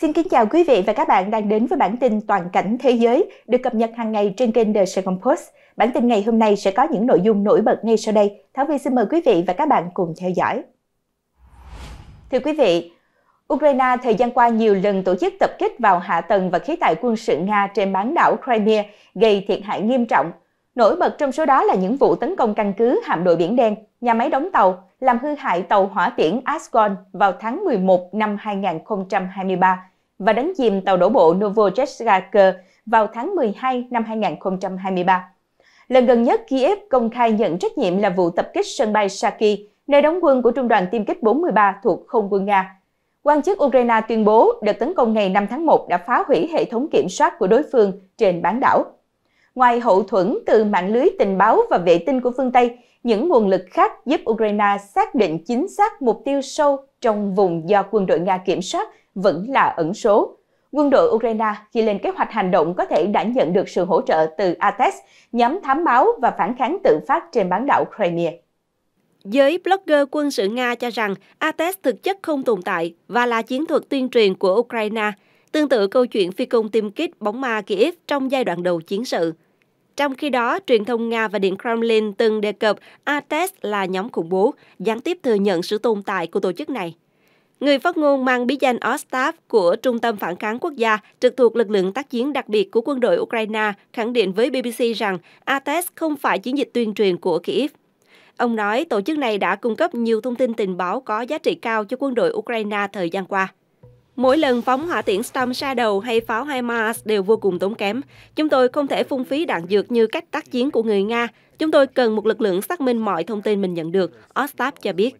Xin kính chào quý vị và các bạn đang đến với bản tin toàn cảnh thế giới được cập nhật hàng ngày trên kênh The Saigon Post. Bản tin ngày hôm nay sẽ có những nội dung nổi bật ngay sau đây. Thảo Vi xin mời quý vị và các bạn cùng theo dõi. Thưa quý vị, Ukraine thời gian qua nhiều lần tổ chức tập kích vào hạ tầng và khí tài quân sự Nga trên bán đảo Crimea, gây thiệt hại nghiêm trọng Nổi bật trong số đó là những vụ tấn công căn cứ hạm đội Biển Đen, nhà máy đóng tàu, làm hư hại tàu hỏa tiễn Ascon vào tháng 11 năm 2023 và đánh chìm tàu đổ bộ Novocheskaya vào tháng 12 năm 2023. Lần gần nhất, Kiev công khai nhận trách nhiệm là vụ tập kích sân bay Saki, nơi đóng quân của Trung đoàn tiêm kích 43 thuộc không quân Nga. Quan chức Ukraine tuyên bố đợt tấn công ngày 5 tháng 1 đã phá hủy hệ thống kiểm soát của đối phương trên bán đảo. Ngoài hậu thuẫn từ mạng lưới tình báo và vệ tinh của phương Tây, những nguồn lực khác giúp Ukraine xác định chính xác mục tiêu sâu trong vùng do quân đội Nga kiểm soát vẫn là ẩn số. Quân đội Ukraine khi lên kế hoạch hành động có thể đã nhận được sự hỗ trợ từ ates nhóm thám báo và phản kháng tự phát trên bán đảo Crimea. Giới blogger quân sự Nga cho rằng ates thực chất không tồn tại và là chiến thuật tuyên truyền của Ukraine, tương tự câu chuyện phi công tiêm kích bóng ma Kiev trong giai đoạn đầu chiến sự. Trong khi đó, truyền thông Nga và Điện Kremlin từng đề cập ATES là nhóm khủng bố, gián tiếp thừa nhận sự tồn tại của tổ chức này. Người phát ngôn mang bí danh Ostav của Trung tâm Phản kháng Quốc gia trực thuộc lực lượng tác chiến đặc biệt của quân đội Ukraine khẳng định với BBC rằng ATES không phải chiến dịch tuyên truyền của Kyiv. Ông nói tổ chức này đã cung cấp nhiều thông tin tình báo có giá trị cao cho quân đội Ukraine thời gian qua. Mỗi lần phóng hỏa tiễn Storm Shadow hay pháo HIMARS đều vô cùng tốn kém. Chúng tôi không thể phung phí đạn dược như cách tác chiến của người Nga. Chúng tôi cần một lực lượng xác minh mọi thông tin mình nhận được, Ostap cho biết.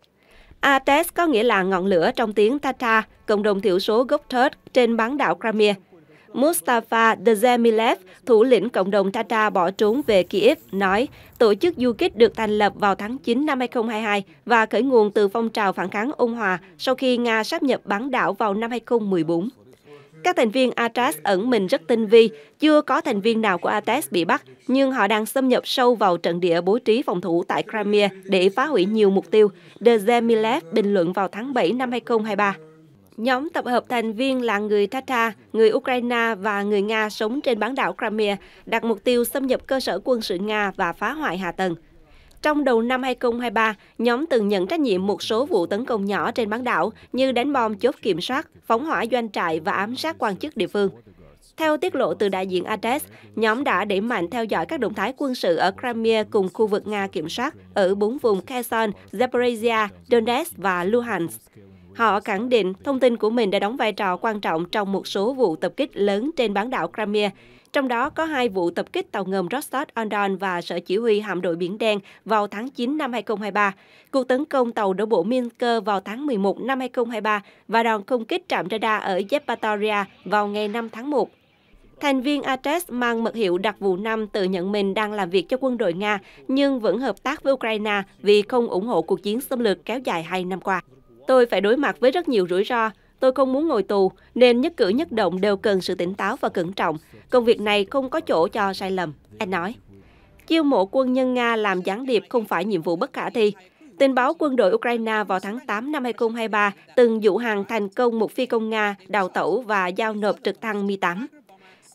Ates có nghĩa là ngọn lửa trong tiếng Tata, cộng đồng thiểu số gốc Turk trên bán đảo Crimea. Mustafa Dzemilev, thủ lĩnh cộng đồng Tata bỏ trốn về Kiev, nói tổ chức du kích được thành lập vào tháng 9 năm 2022 và khởi nguồn từ phong trào phản kháng ôn hòa sau khi Nga sáp nhập bán đảo vào năm 2014. Các thành viên ATAS ẩn mình rất tinh vi, chưa có thành viên nào của ATAS bị bắt, nhưng họ đang xâm nhập sâu vào trận địa bố trí phòng thủ tại Crimea để phá hủy nhiều mục tiêu, Dzemilev bình luận vào tháng 7 năm 2023. Nhóm tập hợp thành viên là người Tatar, người Ukraine và người Nga sống trên bán đảo Crimea đặt mục tiêu xâm nhập cơ sở quân sự Nga và phá hoại hạ tầng. Trong đầu năm 2023, nhóm từng nhận trách nhiệm một số vụ tấn công nhỏ trên bán đảo như đánh bom chốt kiểm soát, phóng hỏa doanh trại và ám sát quan chức địa phương. Theo tiết lộ từ đại diện Ades, nhóm đã đẩy mạnh theo dõi các động thái quân sự ở Crimea cùng khu vực Nga kiểm soát ở bốn vùng Kherson, Zaporizhia, Donetsk và Luhansk. Họ khẳng định thông tin của mình đã đóng vai trò quan trọng trong một số vụ tập kích lớn trên bán đảo Crimea, trong đó có hai vụ tập kích tàu ngầm Rostov on Don và sở chỉ huy hạm đội Biển Đen vào tháng 9 năm 2023, cuộc tấn công tàu đổ bộ Minsk vào tháng 11 năm 2023 và đòn không kích trạm radar ở Yevpatoria vào ngày 5 tháng 1 Thành viên ATES mang mật hiệu đặc vụ 5 tự nhận mình đang làm việc cho quân đội Nga nhưng vẫn hợp tác với Ukraine vì không ủng hộ cuộc chiến xâm lược kéo dài 2 năm qua. Tôi phải đối mặt với rất nhiều rủi ro. Tôi không muốn ngồi tù, nên nhất cử nhất động đều cần sự tỉnh táo và cẩn trọng. Công việc này không có chỗ cho sai lầm, anh nói. Chiêu mộ quân nhân Nga làm gián điệp không phải nhiệm vụ bất khả thi. Tin báo quân đội Ukraine vào tháng 8 năm 2023 từng dụ hàng thành công một phi công Nga đào tẩu và giao nộp trực thăng Mi-8.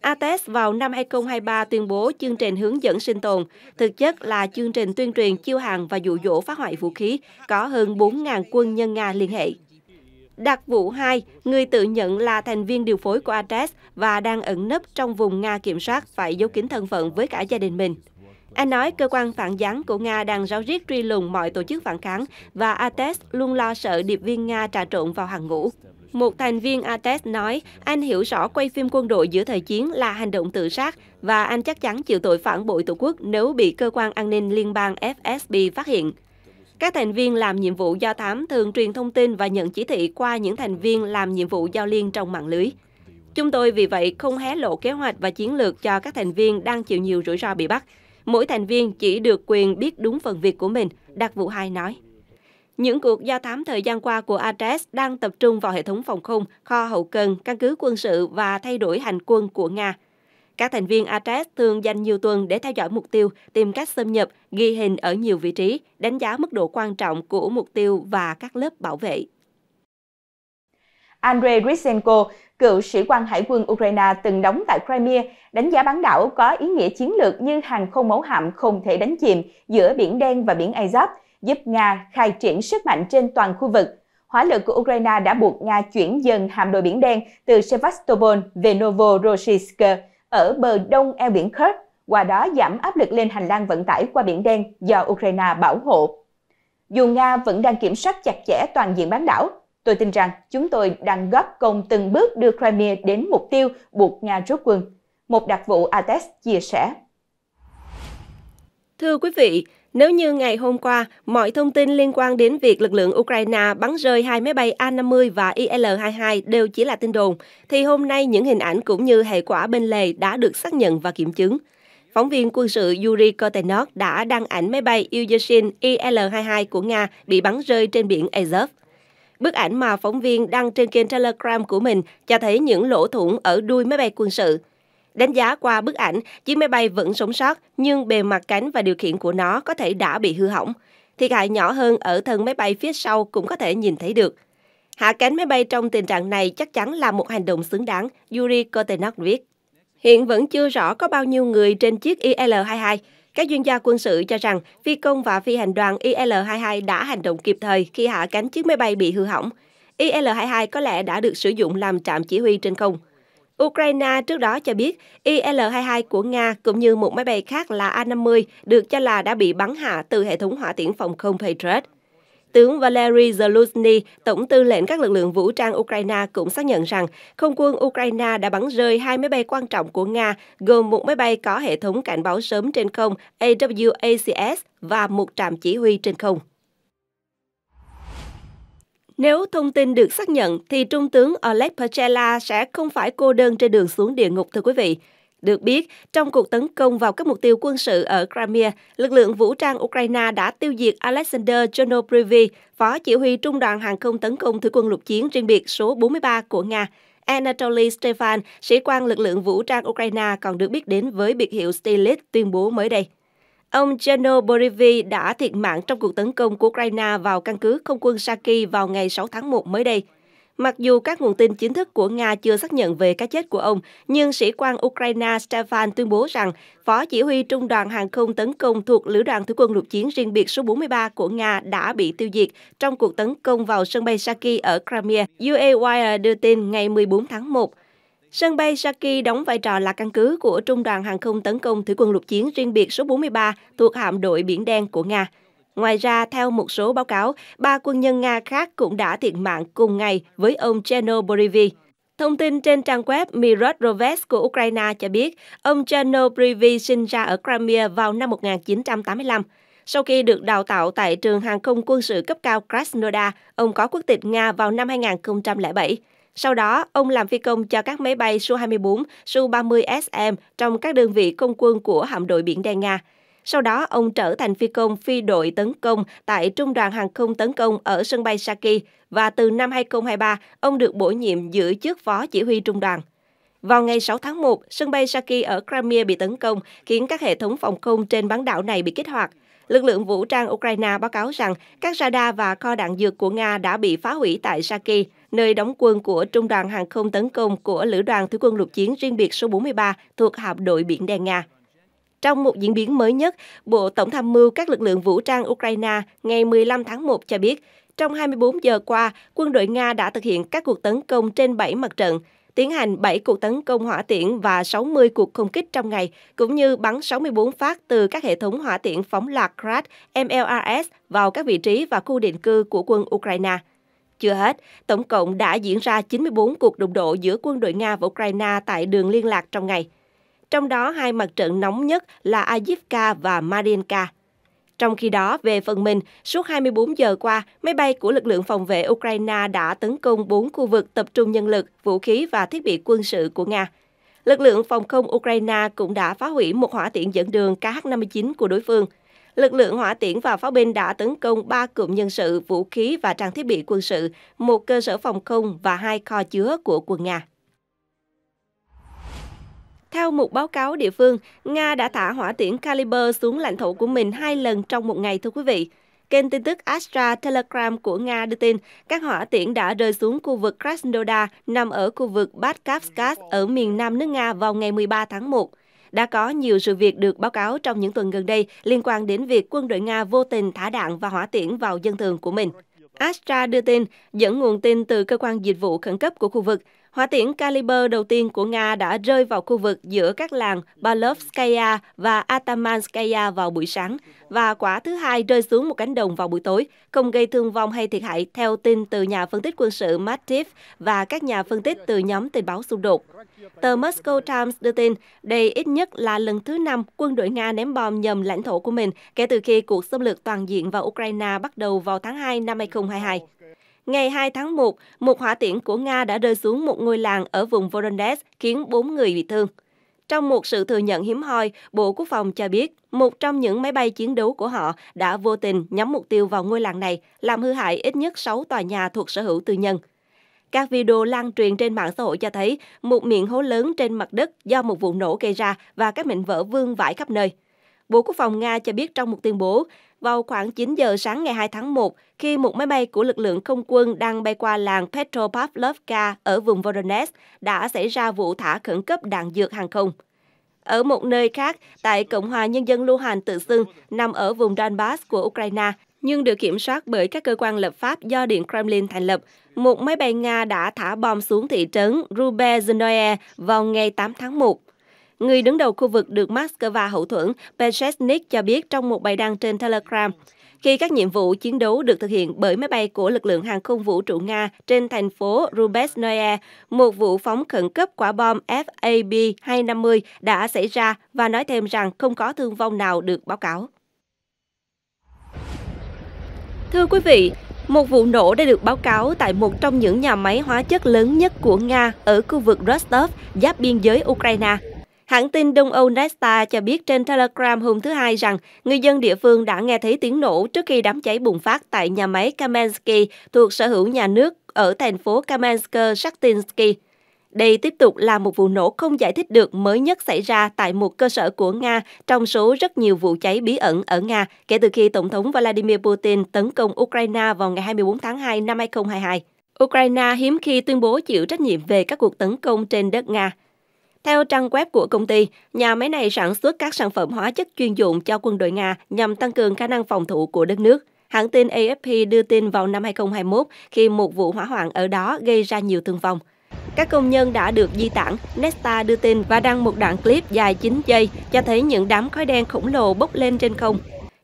ATES vào năm 2023 tuyên bố chương trình hướng dẫn sinh tồn, thực chất là chương trình tuyên truyền chiêu hàng và dụ dỗ phá hoại vũ khí, có hơn 4.000 quân nhân Nga liên hệ. Đặc vụ 2, người tự nhận là thành viên điều phối của ATES và đang ẩn nấp trong vùng Nga kiểm soát phải giấu kín thân phận với cả gia đình mình. Anh nói cơ quan phản gián của Nga đang ráo riết truy lùng mọi tổ chức phản kháng và ATES luôn lo sợ điệp viên Nga trà trộn vào hàng ngũ. Một thành viên ATES nói, anh hiểu rõ quay phim quân đội giữa thời chiến là hành động tự sát và anh chắc chắn chịu tội phản bội Tổ quốc nếu bị cơ quan an ninh liên bang FSB phát hiện. Các thành viên làm nhiệm vụ do thám thường truyền thông tin và nhận chỉ thị qua những thành viên làm nhiệm vụ giao liên trong mạng lưới. Chúng tôi vì vậy không hé lộ kế hoạch và chiến lược cho các thành viên đang chịu nhiều rủi ro bị bắt. Mỗi thành viên chỉ được quyền biết đúng phần việc của mình, đặc vụ 2 nói. Những cuộc giao thám thời gian qua của Ares đang tập trung vào hệ thống phòng không, kho hậu cần, căn cứ quân sự và thay đổi hành quân của Nga. Các thành viên Ares thường dành nhiều tuần để theo dõi mục tiêu, tìm cách xâm nhập, ghi hình ở nhiều vị trí, đánh giá mức độ quan trọng của mục tiêu và các lớp bảo vệ. Andrei Grishenko, cựu sĩ quan hải quân Ukraine từng đóng tại Crimea, đánh giá bán đảo có ý nghĩa chiến lược như hàng không mẫu hạm không thể đánh chìm giữa Biển Đen và Biển Azov – giúp Nga khai triển sức mạnh trên toàn khu vực. Hỏa lực của Ukraine đã buộc Nga chuyển dần hạm đội Biển Đen từ Sevastopol về Novorossiysk ở bờ đông eo biển Kerch, qua đó giảm áp lực lên hành lang vận tải qua Biển Đen do Ukraine bảo hộ. Dù Nga vẫn đang kiểm soát chặt chẽ toàn diện bán đảo, tôi tin rằng chúng tôi đang góp công từng bước đưa Crimea đến mục tiêu buộc Nga rút quân. Một đặc vụ ates chia sẻ. Thưa quý vị, nếu như ngày hôm qua, mọi thông tin liên quan đến việc lực lượng Ukraine bắn rơi hai máy bay A-50 và IL-22 đều chỉ là tin đồn, thì hôm nay những hình ảnh cũng như hệ quả bên lề đã được xác nhận và kiểm chứng. Phóng viên quân sự Yuri Kotenov đã đăng ảnh máy bay Ilyushin IL-22 của Nga bị bắn rơi trên biển Azov. Bức ảnh mà phóng viên đăng trên kênh Telegram của mình cho thấy những lỗ thủng ở đuôi máy bay quân sự. Đánh giá qua bức ảnh, chiếc máy bay vẫn sống sót nhưng bề mặt cánh và điều khiển của nó có thể đã bị hư hỏng. Thiệt hại nhỏ hơn ở thân máy bay phía sau cũng có thể nhìn thấy được. Hạ cánh máy bay trong tình trạng này chắc chắn là một hành động xứng đáng, Yuri Kotenok viết. Hiện vẫn chưa rõ có bao nhiêu người trên chiếc IL-22. Các chuyên gia quân sự cho rằng phi công và phi hành đoàn IL-22 đã hành động kịp thời khi hạ cánh chiếc máy bay bị hư hỏng. IL-22 có lẽ đã được sử dụng làm trạm chỉ huy trên không. Ukraine trước đó cho biết IL-22 của Nga cũng như một máy bay khác là A-50 được cho là đã bị bắn hạ từ hệ thống hỏa tiễn phòng không Patriot. Tướng Valery Zelensky, Tổng tư lệnh các lực lượng vũ trang Ukraine cũng xác nhận rằng không quân Ukraine đã bắn rơi hai máy bay quan trọng của Nga, gồm một máy bay có hệ thống cảnh báo sớm trên không AWACS và một trạm chỉ huy trên không. Nếu thông tin được xác nhận thì Trung tướng Oleg Pachela sẽ không phải cô đơn trên đường xuống địa ngục thưa quý vị. Được biết, trong cuộc tấn công vào các mục tiêu quân sự ở Crimea, lực lượng vũ trang Ukraine đã tiêu diệt Alexander Chernoprivy, phó chỉ huy trung đoàn hàng không tấn công thủy quân lục chiến riêng biệt số 43 của Nga. Anatoly Stefan, sĩ quan lực lượng vũ trang Ukraine còn được biết đến với biệt hiệu Stilis, tuyên bố mới đây. Ông Geno Borivi đã thiệt mạng trong cuộc tấn công của Ukraine vào căn cứ không quân Saki vào ngày 6 tháng 1 mới đây. Mặc dù các nguồn tin chính thức của Nga chưa xác nhận về cái chết của ông, nhưng sĩ quan Ukraine Stefan tuyên bố rằng phó chỉ huy trung đoàn hàng không tấn công thuộc lữ đoàn thủy quân lục chiến riêng biệt số 43 của Nga đã bị tiêu diệt trong cuộc tấn công vào sân bay Saki ở Crimea. UAY đưa tin ngày 14 tháng 1. Sân bay Saki đóng vai trò là căn cứ của Trung đoàn Hàng không Tấn công Thủy quân Lục chiến riêng biệt số 43 thuộc hạm đội Biển Đen của Nga. Ngoài ra, theo một số báo cáo, ba quân nhân Nga khác cũng đã thiệt mạng cùng ngày với ông Cheno Borivi. Thông tin trên trang web Mirodrovets của Ukraine cho biết, ông Chano Brivi sinh ra ở Crimea vào năm 1985. Sau khi được đào tạo tại trường hàng không quân sự cấp cao Krasnodar, ông có quốc tịch Nga vào năm 2007. Sau đó, ông làm phi công cho các máy bay Su-24, Su-30SM trong các đơn vị công quân của hạm đội Biển Đen Nga. Sau đó, ông trở thành phi công phi đội tấn công tại Trung đoàn Hàng không tấn công ở sân bay Saki và từ năm 2023, ông được bổ nhiệm giữ chức phó chỉ huy trung đoàn. Vào ngày 6 tháng 1, sân bay Saki ở Crimea bị tấn công, khiến các hệ thống phòng không trên bán đảo này bị kích hoạt. Lực lượng vũ trang Ukraine báo cáo rằng các radar và kho đạn dược của Nga đã bị phá hủy tại Saki nơi đóng quân của Trung đoàn Hàng không tấn công của Lữ đoàn Thủy quân lục chiến riêng biệt số 43 thuộc Hạm đội Biển Đen Nga. Trong một diễn biến mới nhất, Bộ Tổng tham mưu các lực lượng vũ trang Ukraine ngày 15 tháng 1 cho biết, trong 24 giờ qua, quân đội Nga đã thực hiện các cuộc tấn công trên 7 mặt trận, tiến hành 7 cuộc tấn công hỏa tiễn và 60 cuộc không kích trong ngày, cũng như bắn 64 phát từ các hệ thống hỏa tiễn phóng loạt Grad MLRS vào các vị trí và khu định cư của quân Ukraine. Chưa hết, tổng cộng đã diễn ra 94 cuộc đụng độ giữa quân đội Nga và Ukraine tại đường liên lạc trong ngày. Trong đó, hai mặt trận nóng nhất là Avdiivka và Mariinka. Trong khi đó, về phần mình, suốt 24 giờ qua, máy bay của lực lượng phòng vệ Ukraine đã tấn công 4 khu vực tập trung nhân lực, vũ khí và thiết bị quân sự của Nga. Lực lượng phòng không Ukraine cũng đã phá hủy một hỏa tiễn dẫn đường KH-59 của đối phương – lực lượng hỏa tiễn và pháo binh đã tấn công 3 cụm nhân sự, vũ khí và trang thiết bị quân sự, một cơ sở phòng không và hai kho chứa của quân Nga. Theo một báo cáo địa phương, Nga đã thả hỏa tiễn Caliber xuống lãnh thổ của mình hai lần trong một ngày thưa quý vị. Kênh tin tức Astra Telegram của Nga đưa tin các hỏa tiễn đã rơi xuống khu vực Krasnodar nằm ở khu vực Batkovskaz ở miền nam nước Nga vào ngày 13 tháng 1. Đã có nhiều sự việc được báo cáo trong những tuần gần đây liên quan đến việc quân đội Nga vô tình thả đạn và hỏa tiễn vào dân thường của mình. Astra đưa tin, dẫn nguồn tin từ cơ quan dịch vụ khẩn cấp của khu vực, Hỏa tiễn Kaliber đầu tiên của Nga đã rơi vào khu vực giữa các làng Balovskaya và Atamanskaya vào buổi sáng, và quả thứ hai rơi xuống một cánh đồng vào buổi tối, không gây thương vong hay thiệt hại theo tin từ nhà phân tích quân sự Matif và các nhà phân tích từ nhóm tình báo xung đột. Tờ Moscow Times đưa tin đây ít nhất là lần thứ năm quân đội Nga ném bom nhầm lãnh thổ của mình kể từ khi cuộc xâm lược toàn diện vào Ukraine bắt đầu vào tháng 2 năm 2022. Ngày 2 tháng 1, một hỏa tiễn của Nga đã rơi xuống một ngôi làng ở vùng Voronezh khiến 4 người bị thương. Trong một sự thừa nhận hiếm hoi, Bộ Quốc phòng cho biết một trong những máy bay chiến đấu của họ đã vô tình nhắm mục tiêu vào ngôi làng này, làm hư hại ít nhất 6 tòa nhà thuộc sở hữu tư nhân. Các video lan truyền trên mạng xã hội cho thấy một miệng hố lớn trên mặt đất do một vụ nổ gây ra và các mảnh vỡ vương vãi khắp nơi. Bộ Quốc phòng Nga cho biết trong một tuyên bố, vào khoảng 9 giờ sáng ngày 2 tháng 1 khi một máy bay của lực lượng không quân đang bay qua làng Petropavlovka ở vùng Voronezh đã xảy ra vụ thả khẩn cấp đạn dược hàng không. Ở một nơi khác, tại Cộng hòa Nhân dân Luhansk tự xưng, nằm ở vùng Donbass của Ukraine, nhưng được kiểm soát bởi các cơ quan lập pháp do Điện Kremlin thành lập, một máy bay Nga đã thả bom xuống thị trấn Rubezhnoye vào ngày 8 tháng 1. Người đứng đầu khu vực được Moscow hậu thuẫn, Peshesnik cho biết trong một bài đăng trên Telegram khi các nhiệm vụ chiến đấu được thực hiện bởi máy bay của lực lượng hàng không vũ trụ Nga trên thành phố Rubesnoye, một vụ phóng khẩn cấp quả bom FAB-250 đã xảy ra và nói thêm rằng không có thương vong nào được báo cáo. Thưa quý vị, một vụ nổ đã được báo cáo tại một trong những nhà máy hóa chất lớn nhất của Nga ở khu vực Rostov, giáp biên giới Ukraine. Hãng tin Đông Âu Nesta cho biết trên Telegram hôm thứ Hai rằng người dân địa phương đã nghe thấy tiếng nổ trước khi đám cháy bùng phát tại nhà máy Kamensky thuộc sở hữu nhà nước ở thành phố Kamensk Shaktinsky. Đây tiếp tục là một vụ nổ không giải thích được mới nhất xảy ra tại một cơ sở của Nga trong số rất nhiều vụ cháy bí ẩn ở Nga kể từ khi Tổng thống Vladimir Putin tấn công Ukraine vào ngày 24 tháng 2 năm 2022. Ukraine hiếm khi tuyên bố chịu trách nhiệm về các cuộc tấn công trên đất Nga. Theo trang web của công ty, nhà máy này sản xuất các sản phẩm hóa chất chuyên dụng cho quân đội Nga nhằm tăng cường khả năng phòng thủ của đất nước. Hãng tin AFP đưa tin vào năm 2021 khi một vụ hỏa hoạn ở đó gây ra nhiều thương vong. Các công nhân đã được di tản, Nesta đưa tin và đăng một đoạn clip dài 9 giây cho thấy những đám khói đen khổng lồ bốc lên trên không.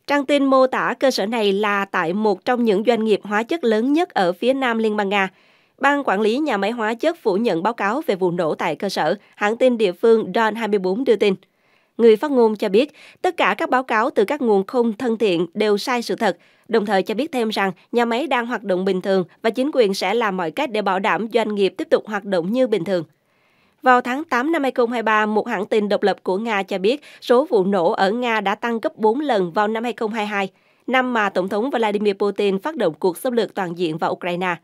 Trang tin mô tả cơ sở này là tại một trong những doanh nghiệp hóa chất lớn nhất ở phía nam Liên bang Nga. Ban quản lý nhà máy hóa chất phủ nhận báo cáo về vụ nổ tại cơ sở, hãng tin địa phương Don 24 đưa tin. Người phát ngôn cho biết, tất cả các báo cáo từ các nguồn không thân thiện đều sai sự thật, đồng thời cho biết thêm rằng nhà máy đang hoạt động bình thường và chính quyền sẽ làm mọi cách để bảo đảm doanh nghiệp tiếp tục hoạt động như bình thường. Vào tháng 8 năm 2023, một hãng tin độc lập của Nga cho biết số vụ nổ ở Nga đã tăng gấp 4 lần vào năm 2022, năm mà Tổng thống Vladimir Putin phát động cuộc xâm lược toàn diện vào Ukraine.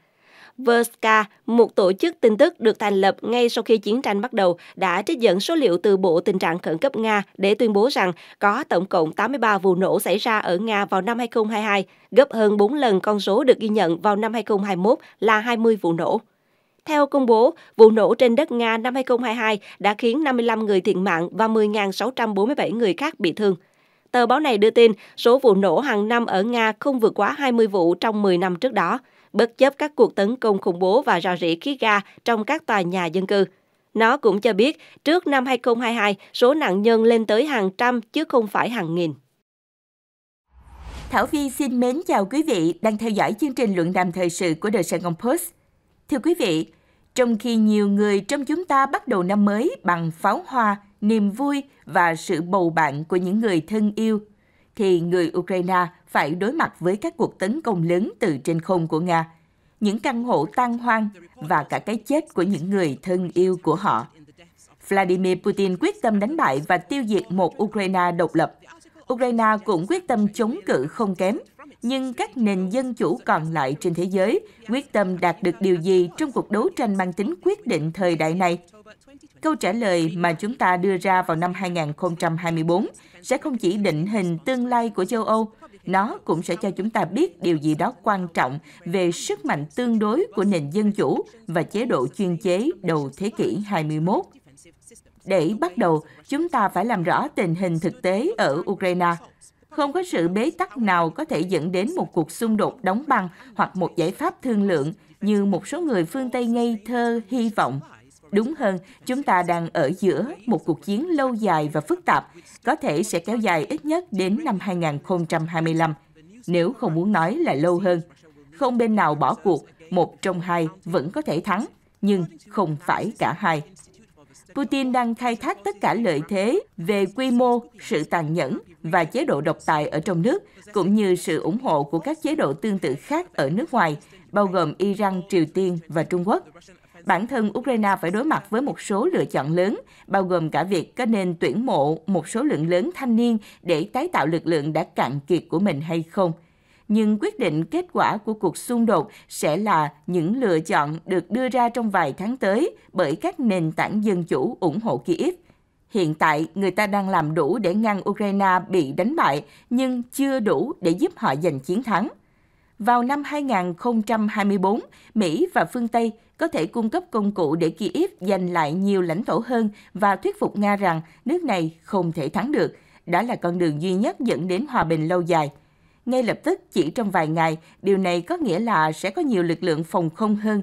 Verska, một tổ chức tin tức được thành lập ngay sau khi chiến tranh bắt đầu, đã trích dẫn số liệu từ Bộ Tình trạng Khẩn cấp Nga để tuyên bố rằng có tổng cộng 83 vụ nổ xảy ra ở Nga vào năm 2022, gấp hơn 4 lần con số được ghi nhận vào năm 2021 là 20 vụ nổ. Theo công bố, vụ nổ trên đất Nga năm 2022 đã khiến 55 người thiệt mạng và 10.647 người khác bị thương. Tờ báo này đưa tin số vụ nổ hàng năm ở Nga không vượt quá 20 vụ trong 10 năm trước đó bất chấp các cuộc tấn công khủng bố và rò rỉ khí ga trong các tòa nhà dân cư. Nó cũng cho biết, trước năm 2022, số nạn nhân lên tới hàng trăm chứ không phải hàng nghìn. Thảo Vi xin mến chào quý vị đang theo dõi chương trình luận đàm thời sự của The Sài Gòn Post. Thưa quý vị, trong khi nhiều người trong chúng ta bắt đầu năm mới bằng pháo hoa, niềm vui và sự bầu bạn của những người thân yêu, thì người Ukraine phải đối mặt với các cuộc tấn công lớn từ trên không của Nga, những căn hộ tan hoang và cả cái chết của những người thân yêu của họ. Vladimir Putin quyết tâm đánh bại và tiêu diệt một Ukraine độc lập. Ukraine cũng quyết tâm chống cự không kém, nhưng các nền dân chủ còn lại trên thế giới quyết tâm đạt được điều gì trong cuộc đấu tranh mang tính quyết định thời đại này? Câu trả lời mà chúng ta đưa ra vào năm 2024 sẽ không chỉ định hình tương lai của châu Âu, nó cũng sẽ cho chúng ta biết điều gì đó quan trọng về sức mạnh tương đối của nền dân chủ và chế độ chuyên chế đầu thế kỷ 21. Để bắt đầu, chúng ta phải làm rõ tình hình thực tế ở Ukraine. Không có sự bế tắc nào có thể dẫn đến một cuộc xung đột đóng băng hoặc một giải pháp thương lượng như một số người phương Tây ngây thơ hy vọng. Đúng hơn, chúng ta đang ở giữa một cuộc chiến lâu dài và phức tạp, có thể sẽ kéo dài ít nhất đến năm 2025, nếu không muốn nói là lâu hơn. Không bên nào bỏ cuộc, một trong hai vẫn có thể thắng, nhưng không phải cả hai. Putin đang khai thác tất cả lợi thế về quy mô, sự tàn nhẫn và chế độ độc tài ở trong nước, cũng như sự ủng hộ của các chế độ tương tự khác ở nước ngoài, bao gồm Iran, Triều Tiên và Trung Quốc bản thân Ukraine phải đối mặt với một số lựa chọn lớn, bao gồm cả việc có nên tuyển mộ một số lượng lớn thanh niên để tái tạo lực lượng đã cạn kiệt của mình hay không. Nhưng quyết định kết quả của cuộc xung đột sẽ là những lựa chọn được đưa ra trong vài tháng tới bởi các nền tảng dân chủ ủng hộ Kyiv. Hiện tại, người ta đang làm đủ để ngăn Ukraine bị đánh bại, nhưng chưa đủ để giúp họ giành chiến thắng. Vào năm 2024, Mỹ và phương Tây có thể cung cấp công cụ để Kiev giành lại nhiều lãnh thổ hơn và thuyết phục Nga rằng nước này không thể thắng được. Đó là con đường duy nhất dẫn đến hòa bình lâu dài. Ngay lập tức, chỉ trong vài ngày, điều này có nghĩa là sẽ có nhiều lực lượng phòng không hơn.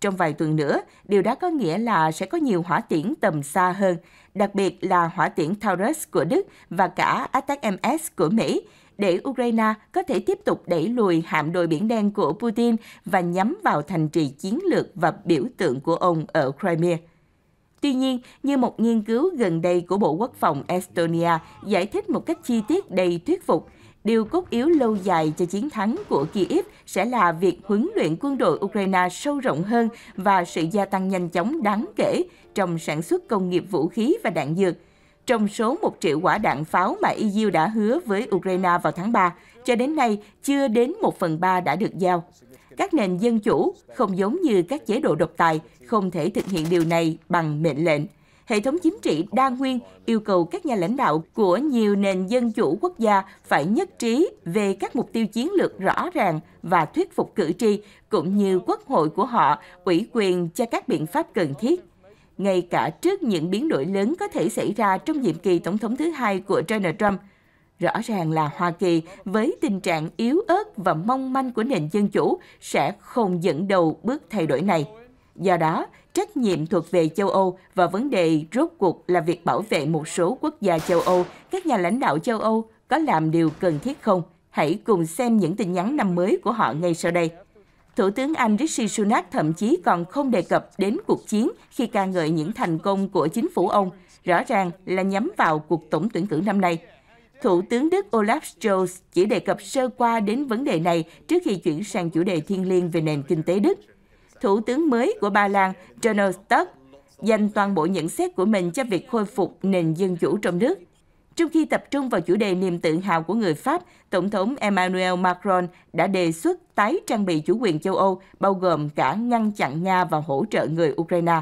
Trong vài tuần nữa, điều đó có nghĩa là sẽ có nhiều hỏa tiễn tầm xa hơn, đặc biệt là hỏa tiễn Taurus của Đức và cả Attack MS của Mỹ, để Ukraine có thể tiếp tục đẩy lùi hạm đội Biển Đen của Putin và nhắm vào thành trì chiến lược và biểu tượng của ông ở Crimea. Tuy nhiên, như một nghiên cứu gần đây của Bộ Quốc phòng Estonia giải thích một cách chi tiết đầy thuyết phục, điều cốt yếu lâu dài cho chiến thắng của Kiev sẽ là việc huấn luyện quân đội Ukraine sâu rộng hơn và sự gia tăng nhanh chóng đáng kể trong sản xuất công nghiệp vũ khí và đạn dược – trong số 1 triệu quả đạn pháo mà EU đã hứa với Ukraine vào tháng 3, cho đến nay chưa đến 1 phần 3 đã được giao. Các nền dân chủ, không giống như các chế độ độc tài, không thể thực hiện điều này bằng mệnh lệnh. Hệ thống chính trị đa nguyên yêu cầu các nhà lãnh đạo của nhiều nền dân chủ quốc gia phải nhất trí về các mục tiêu chiến lược rõ ràng và thuyết phục cử tri, cũng như quốc hội của họ ủy quyền cho các biện pháp cần thiết ngay cả trước những biến đổi lớn có thể xảy ra trong nhiệm kỳ tổng thống thứ hai của Donald Trump. Rõ ràng là Hoa Kỳ với tình trạng yếu ớt và mong manh của nền dân chủ sẽ không dẫn đầu bước thay đổi này. Do đó, trách nhiệm thuộc về châu Âu và vấn đề rốt cuộc là việc bảo vệ một số quốc gia châu Âu, các nhà lãnh đạo châu Âu có làm điều cần thiết không? Hãy cùng xem những tin nhắn năm mới của họ ngay sau đây. Thủ tướng Anh Rishi Sunak thậm chí còn không đề cập đến cuộc chiến khi ca ngợi những thành công của chính phủ ông, rõ ràng là nhắm vào cuộc tổng tuyển cử năm nay. Thủ tướng Đức Olaf Scholz chỉ đề cập sơ qua đến vấn đề này trước khi chuyển sang chủ đề thiên liêng về nền kinh tế Đức. Thủ tướng mới của Ba Lan, Donald Tusk, dành toàn bộ nhận xét của mình cho việc khôi phục nền dân chủ trong nước. Trong khi tập trung vào chủ đề niềm tự hào của người Pháp, Tổng thống Emmanuel Macron đã đề xuất tái trang bị chủ quyền châu Âu, bao gồm cả ngăn chặn Nga và hỗ trợ người Ukraine.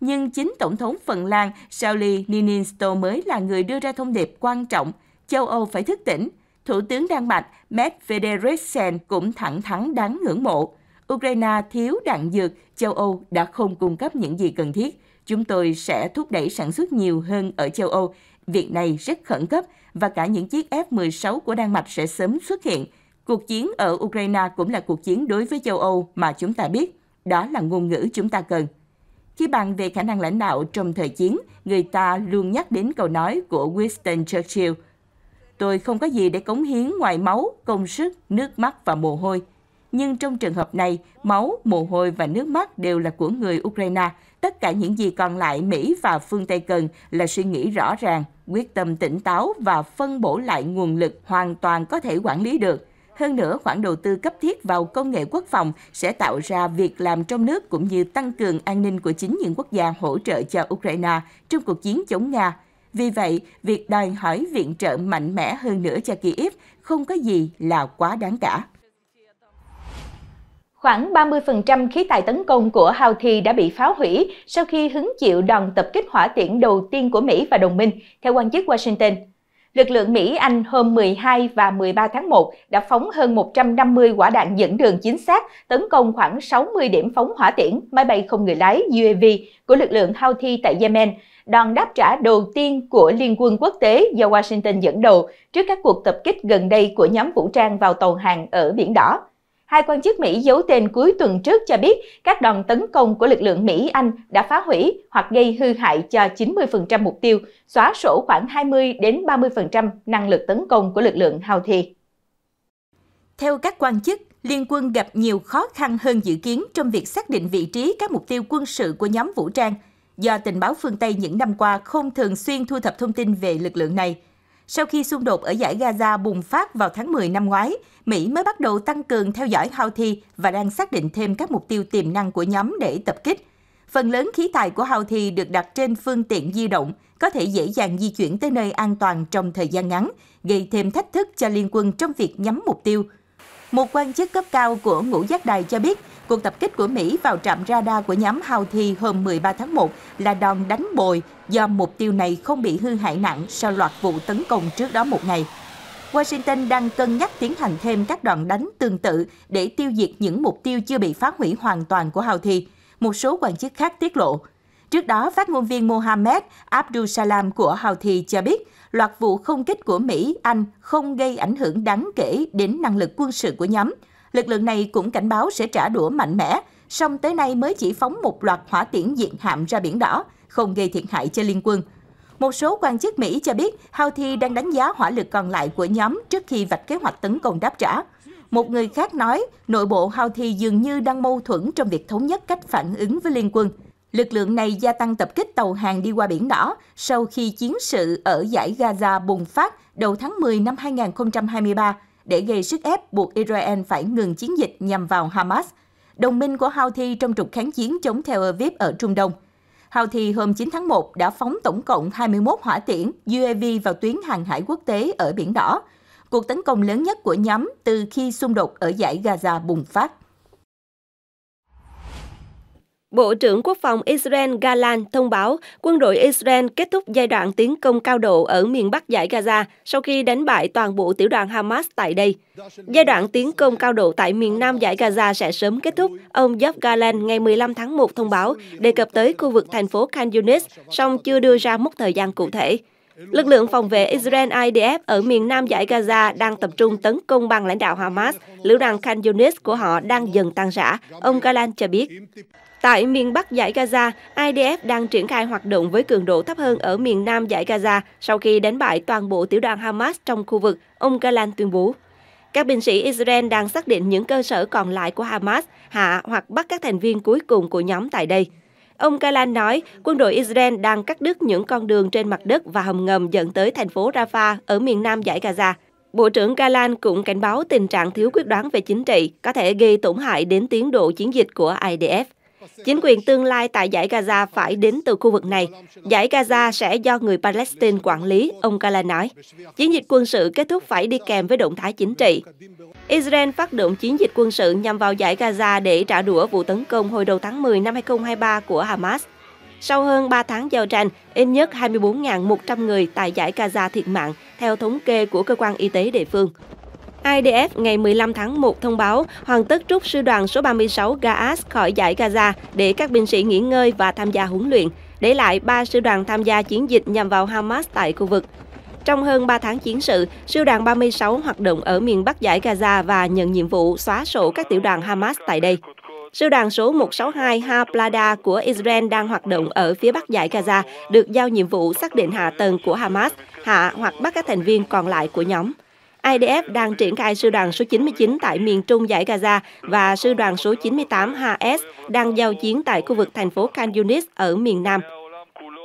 Nhưng chính Tổng thống Phần Lan Sauli Niinisto mới là người đưa ra thông điệp quan trọng, châu Âu phải thức tỉnh. Thủ tướng Đan Mạch Matt Frederiksen cũng thẳng thắn đáng ngưỡng mộ. Ukraine thiếu đạn dược, châu Âu đã không cung cấp những gì cần thiết. Chúng tôi sẽ thúc đẩy sản xuất nhiều hơn ở châu Âu Việc này rất khẩn cấp và cả những chiếc F-16 của Đan Mạch sẽ sớm xuất hiện. Cuộc chiến ở Ukraine cũng là cuộc chiến đối với châu Âu mà chúng ta biết. Đó là ngôn ngữ chúng ta cần. Khi bàn về khả năng lãnh đạo trong thời chiến, người ta luôn nhắc đến câu nói của Winston Churchill. Tôi không có gì để cống hiến ngoài máu, công sức, nước mắt và mồ hôi. Nhưng trong trường hợp này, máu, mồ hôi và nước mắt đều là của người Ukraine. Tất cả những gì còn lại Mỹ và phương Tây cần là suy nghĩ rõ ràng, quyết tâm tỉnh táo và phân bổ lại nguồn lực hoàn toàn có thể quản lý được. Hơn nữa, khoản đầu tư cấp thiết vào công nghệ quốc phòng sẽ tạo ra việc làm trong nước cũng như tăng cường an ninh của chính những quốc gia hỗ trợ cho Ukraine trong cuộc chiến chống Nga. Vì vậy, việc đòi hỏi viện trợ mạnh mẽ hơn nữa cho Kyiv không có gì là quá đáng cả. Khoảng 30% khí tài tấn công của Houthi đã bị phá hủy sau khi hứng chịu đòn tập kích hỏa tiễn đầu tiên của Mỹ và đồng minh, theo quan chức Washington. Lực lượng Mỹ-Anh hôm 12 và 13 tháng 1 đã phóng hơn 150 quả đạn dẫn đường chính xác tấn công khoảng 60 điểm phóng hỏa tiễn, máy bay không người lái UAV của lực lượng Houthi tại Yemen, đòn đáp trả đầu tiên của Liên quân quốc tế do Washington dẫn đầu trước các cuộc tập kích gần đây của nhóm vũ trang vào tàu hàng ở Biển Đỏ hai quan chức Mỹ giấu tên cuối tuần trước cho biết các đòn tấn công của lực lượng Mỹ-Anh đã phá hủy hoặc gây hư hại cho 90% mục tiêu, xóa sổ khoảng 20 đến 30% năng lực tấn công của lực lượng Houthi. Theo các quan chức, liên quân gặp nhiều khó khăn hơn dự kiến trong việc xác định vị trí các mục tiêu quân sự của nhóm vũ trang do tình báo phương Tây những năm qua không thường xuyên thu thập thông tin về lực lượng này – sau khi xung đột ở giải Gaza bùng phát vào tháng 10 năm ngoái, Mỹ mới bắt đầu tăng cường theo dõi Houthi và đang xác định thêm các mục tiêu tiềm năng của nhóm để tập kích. Phần lớn khí tài của Houthi được đặt trên phương tiện di động, có thể dễ dàng di chuyển tới nơi an toàn trong thời gian ngắn, gây thêm thách thức cho liên quân trong việc nhắm mục tiêu. Một quan chức cấp cao của ngũ giác đài cho biết, cuộc tập kích của Mỹ vào trạm radar của nhóm Houthi hôm 13 tháng 1 là đòn đánh bồi do mục tiêu này không bị hư hại nặng sau loạt vụ tấn công trước đó một ngày. Washington đang cân nhắc tiến hành thêm các đoạn đánh tương tự để tiêu diệt những mục tiêu chưa bị phá hủy hoàn toàn của Houthi, một số quan chức khác tiết lộ. Trước đó, phát ngôn viên Mohammed Abdul Salam của Houthi cho biết, loạt vụ không kích của Mỹ, Anh không gây ảnh hưởng đáng kể đến năng lực quân sự của nhóm. Lực lượng này cũng cảnh báo sẽ trả đũa mạnh mẽ, song tới nay mới chỉ phóng một loạt hỏa tiễn diện hạm ra biển đỏ, không gây thiệt hại cho liên quân. Một số quan chức Mỹ cho biết Houthi đang đánh giá hỏa lực còn lại của nhóm trước khi vạch kế hoạch tấn công đáp trả. Một người khác nói, nội bộ Houthi dường như đang mâu thuẫn trong việc thống nhất cách phản ứng với liên quân. Lực lượng này gia tăng tập kích tàu hàng đi qua Biển Đỏ sau khi chiến sự ở giải Gaza bùng phát đầu tháng 10 năm 2023 để gây sức ép buộc Israel phải ngừng chiến dịch nhằm vào Hamas, đồng minh của Houthi trong trục kháng chiến chống Tel Aviv ở Trung Đông. Houthi hôm 9 tháng 1 đã phóng tổng cộng 21 hỏa tiễn UAV vào tuyến hàng hải quốc tế ở Biển Đỏ, cuộc tấn công lớn nhất của nhóm từ khi xung đột ở giải Gaza bùng phát. Bộ trưởng Quốc phòng Israel Galan thông báo quân đội Israel kết thúc giai đoạn tiến công cao độ ở miền Bắc giải Gaza sau khi đánh bại toàn bộ tiểu đoàn Hamas tại đây. Giai đoạn tiến công cao độ tại miền Nam giải Gaza sẽ sớm kết thúc, ông Job Galan ngày 15 tháng 1 thông báo, đề cập tới khu vực thành phố Khan Yunis, song chưa đưa ra mốc thời gian cụ thể. Lực lượng phòng vệ Israel IDF ở miền nam giải Gaza đang tập trung tấn công bằng lãnh đạo Hamas. Lữ đoàn Khan Yunis của họ đang dần tan rã, ông Galan cho biết. Tại miền Bắc giải Gaza, IDF đang triển khai hoạt động với cường độ thấp hơn ở miền Nam giải Gaza sau khi đánh bại toàn bộ tiểu đoàn Hamas trong khu vực, ông Galan tuyên bố. Các binh sĩ Israel đang xác định những cơ sở còn lại của Hamas, hạ hoặc bắt các thành viên cuối cùng của nhóm tại đây. Ông Galan nói quân đội Israel đang cắt đứt những con đường trên mặt đất và hầm ngầm dẫn tới thành phố Rafah ở miền nam giải Gaza. Bộ trưởng Galan cũng cảnh báo tình trạng thiếu quyết đoán về chính trị có thể gây tổn hại đến tiến độ chiến dịch của IDF. Chính quyền tương lai tại giải Gaza phải đến từ khu vực này. Giải Gaza sẽ do người Palestine quản lý, ông Kala nói. Chiến dịch quân sự kết thúc phải đi kèm với động thái chính trị. Israel phát động chiến dịch quân sự nhằm vào giải Gaza để trả đũa vụ tấn công hồi đầu tháng 10 năm 2023 của Hamas. Sau hơn 3 tháng giao tranh, ít nhất 24.100 người tại giải Gaza thiệt mạng, theo thống kê của cơ quan y tế địa phương. IDF ngày 15 tháng 1 thông báo hoàn tất rút sư đoàn số 36 Gaas khỏi giải Gaza để các binh sĩ nghỉ ngơi và tham gia huấn luyện, để lại 3 sư đoàn tham gia chiến dịch nhằm vào Hamas tại khu vực. Trong hơn 3 tháng chiến sự, sư đoàn 36 hoạt động ở miền Bắc giải Gaza và nhận nhiệm vụ xóa sổ các tiểu đoàn Hamas tại đây. Sư đoàn số 162 Haplada của Israel đang hoạt động ở phía bắc giải Gaza, được giao nhiệm vụ xác định hạ tầng của Hamas, hạ hoặc bắt các thành viên còn lại của nhóm. IDF đang triển khai sư đoàn số 99 tại miền trung giải Gaza và sư đoàn số 98 HS đang giao chiến tại khu vực thành phố Khan Yunis ở miền nam.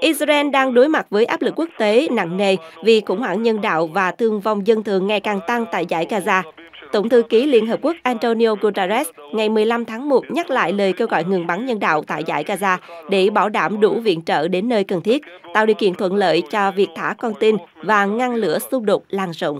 Israel đang đối mặt với áp lực quốc tế nặng nề vì khủng hoảng nhân đạo và thương vong dân thường ngày càng tăng tại giải Gaza. Tổng thư ký Liên Hợp Quốc Antonio Guterres ngày 15 tháng 1 nhắc lại lời kêu gọi ngừng bắn nhân đạo tại giải Gaza để bảo đảm đủ viện trợ đến nơi cần thiết, tạo điều kiện thuận lợi cho việc thả con tin và ngăn lửa xung đột lan rộng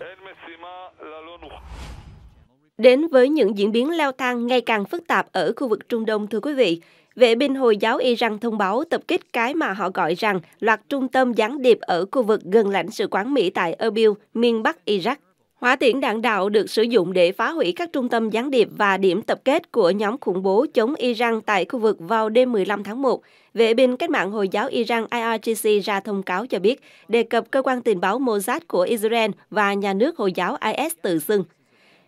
đến với những diễn biến leo thang ngày càng phức tạp ở khu vực Trung Đông thưa quý vị. Vệ binh Hồi giáo Iran thông báo tập kích cái mà họ gọi rằng loạt trung tâm gián điệp ở khu vực gần lãnh sự quán Mỹ tại Erbil, miền Bắc Iraq. Hỏa tiễn đạn đạo được sử dụng để phá hủy các trung tâm gián điệp và điểm tập kết của nhóm khủng bố chống Iran tại khu vực vào đêm 15 tháng 1. Vệ binh cách mạng Hồi giáo Iran IRGC ra thông cáo cho biết, đề cập cơ quan tình báo Mossad của Israel và nhà nước Hồi giáo IS tự xưng.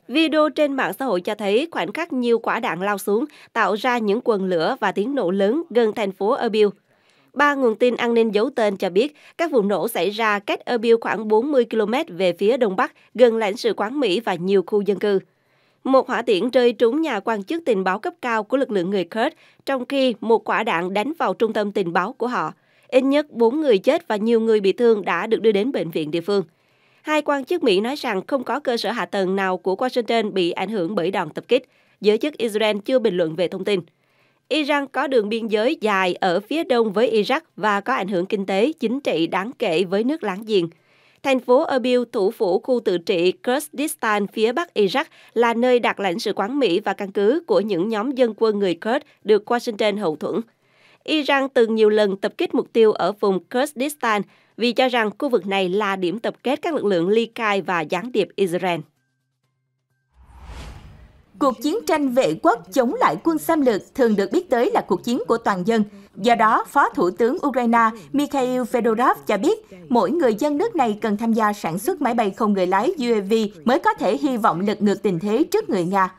Video trên mạng xã hội cho thấy khoảnh khắc nhiều quả đạn lao xuống, tạo ra những quần lửa và tiếng nổ lớn gần thành phố Erbil. Ba nguồn tin an ninh giấu tên cho biết các vụ nổ xảy ra cách Erbil khoảng 40 km về phía đông bắc, gần lãnh sự quán Mỹ và nhiều khu dân cư. Một hỏa tiễn rơi trúng nhà quan chức tình báo cấp cao của lực lượng người Kurd, trong khi một quả đạn đánh vào trung tâm tình báo của họ. Ít nhất 4 người chết và nhiều người bị thương đã được đưa đến bệnh viện địa phương. Hai quan chức Mỹ nói rằng không có cơ sở hạ tầng nào của Washington bị ảnh hưởng bởi đòn tập kích. Giới chức Israel chưa bình luận về thông tin. Iran có đường biên giới dài ở phía đông với Iraq và có ảnh hưởng kinh tế, chính trị đáng kể với nước láng giềng. Thành phố Erbil, thủ phủ khu tự trị Kurdistan phía bắc Iraq, là nơi đặt lãnh sự quán Mỹ và căn cứ của những nhóm dân quân người Kurd được Washington hậu thuẫn. Iran từng nhiều lần tập kích mục tiêu ở vùng Kurdistan, vì cho rằng khu vực này là điểm tập kết các lực lượng ly khai và gián điệp Israel. Cuộc chiến tranh vệ quốc chống lại quân xâm lược thường được biết tới là cuộc chiến của toàn dân. Do đó, Phó Thủ tướng Ukraine Mikhail Fedorov cho biết mỗi người dân nước này cần tham gia sản xuất máy bay không người lái UAV mới có thể hy vọng lật ngược tình thế trước người Nga.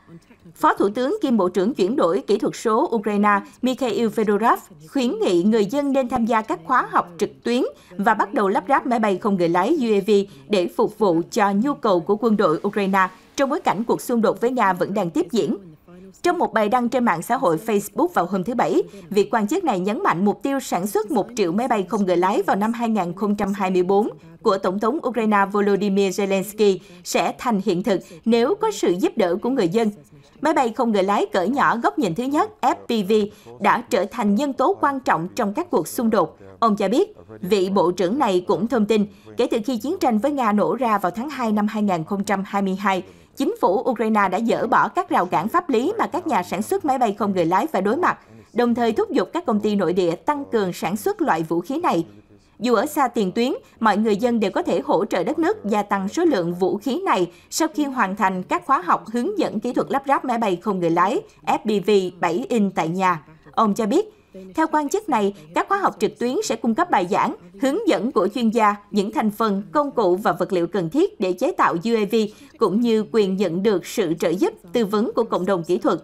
Phó Thủ tướng kiêm Bộ trưởng chuyển đổi kỹ thuật số Ukraine Mikhail Fedorov khuyến nghị người dân nên tham gia các khóa học trực tuyến và bắt đầu lắp ráp máy bay không người lái UAV để phục vụ cho nhu cầu của quân đội Ukraine trong bối cảnh cuộc xung đột với Nga vẫn đang tiếp diễn. Trong một bài đăng trên mạng xã hội Facebook vào hôm thứ Bảy, vị quan chức này nhấn mạnh mục tiêu sản xuất 1 triệu máy bay không người lái vào năm 2024 của Tổng thống Ukraine Volodymyr Zelensky sẽ thành hiện thực nếu có sự giúp đỡ của người dân. Máy bay không người lái cỡ nhỏ góc nhìn thứ nhất FPV đã trở thành nhân tố quan trọng trong các cuộc xung đột. Ông cho biết, vị bộ trưởng này cũng thông tin, kể từ khi chiến tranh với Nga nổ ra vào tháng 2 năm 2022, chính phủ Ukraine đã dỡ bỏ các rào cản pháp lý mà các nhà sản xuất máy bay không người lái phải đối mặt, đồng thời thúc giục các công ty nội địa tăng cường sản xuất loại vũ khí này dù ở xa tiền tuyến, mọi người dân đều có thể hỗ trợ đất nước gia tăng số lượng vũ khí này sau khi hoàn thành các khóa học hướng dẫn kỹ thuật lắp ráp máy bay không người lái FPV 7 in tại nhà. Ông cho biết, theo quan chức này, các khóa học trực tuyến sẽ cung cấp bài giảng, hướng dẫn của chuyên gia, những thành phần, công cụ và vật liệu cần thiết để chế tạo UAV, cũng như quyền nhận được sự trợ giúp, tư vấn của cộng đồng kỹ thuật.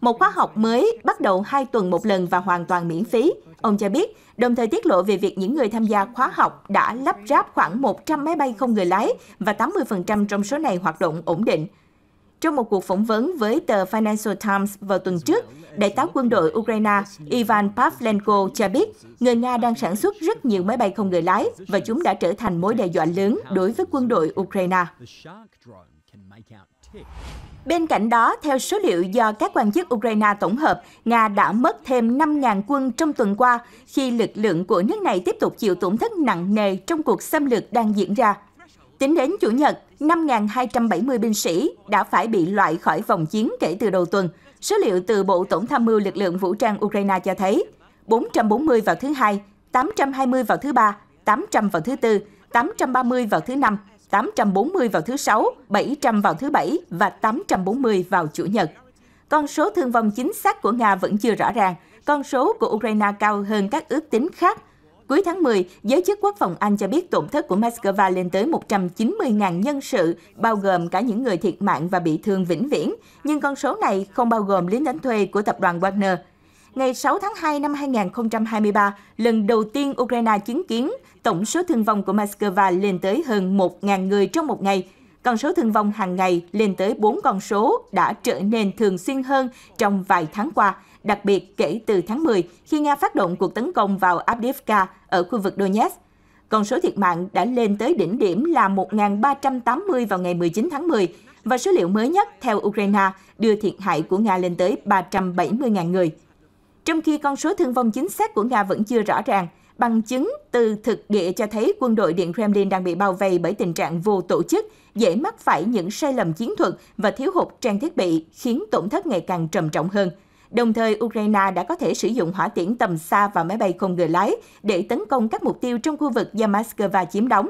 Một khóa học mới bắt đầu hai tuần một lần và hoàn toàn miễn phí. Ông cho biết, đồng thời tiết lộ về việc những người tham gia khóa học đã lắp ráp khoảng 100 máy bay không người lái và 80% trong số này hoạt động ổn định. Trong một cuộc phỏng vấn với tờ Financial Times vào tuần trước, đại tá quân đội Ukraine Ivan Pavlenko cho biết người Nga đang sản xuất rất nhiều máy bay không người lái và chúng đã trở thành mối đe dọa lớn đối với quân đội Ukraine. Bên cạnh đó, theo số liệu do các quan chức Ukraine tổng hợp, Nga đã mất thêm 5.000 quân trong tuần qua khi lực lượng của nước này tiếp tục chịu tổn thất nặng nề trong cuộc xâm lược đang diễn ra. Tính đến Chủ nhật, 5.270 binh sĩ đã phải bị loại khỏi vòng chiến kể từ đầu tuần. Số liệu từ Bộ Tổng tham mưu lực lượng vũ trang Ukraine cho thấy 440 vào thứ hai, 820 vào thứ ba, 800 vào thứ tư, 830 vào thứ năm 840 vào thứ Sáu, 700 vào thứ Bảy và 840 vào Chủ nhật. Con số thương vong chính xác của Nga vẫn chưa rõ ràng, con số của Ukraine cao hơn các ước tính khác. Cuối tháng 10, giới chức quốc phòng Anh cho biết tổn thất của Moscow lên tới 190.000 nhân sự, bao gồm cả những người thiệt mạng và bị thương vĩnh viễn, nhưng con số này không bao gồm lính đánh thuê của tập đoàn Wagner ngày 6 tháng 2 năm 2023, lần đầu tiên Ukraine chứng kiến tổng số thương vong của Moscow lên tới hơn 1.000 người trong một ngày. Còn số thương vong hàng ngày lên tới 4 con số đã trở nên thường xuyên hơn trong vài tháng qua, đặc biệt kể từ tháng 10 khi Nga phát động cuộc tấn công vào Abdivka ở khu vực Donetsk. Con số thiệt mạng đã lên tới đỉnh điểm là 1.380 vào ngày 19 tháng 10 và số liệu mới nhất theo Ukraine đưa thiệt hại của Nga lên tới 370.000 người. Trong khi con số thương vong chính xác của Nga vẫn chưa rõ ràng, Bằng chứng từ thực địa cho thấy quân đội Điện Kremlin đang bị bao vây bởi tình trạng vô tổ chức, dễ mắc phải những sai lầm chiến thuật và thiếu hụt trang thiết bị, khiến tổn thất ngày càng trầm trọng hơn. Đồng thời, Ukraine đã có thể sử dụng hỏa tiễn tầm xa và máy bay không người lái để tấn công các mục tiêu trong khu vực do Moscow chiếm đóng.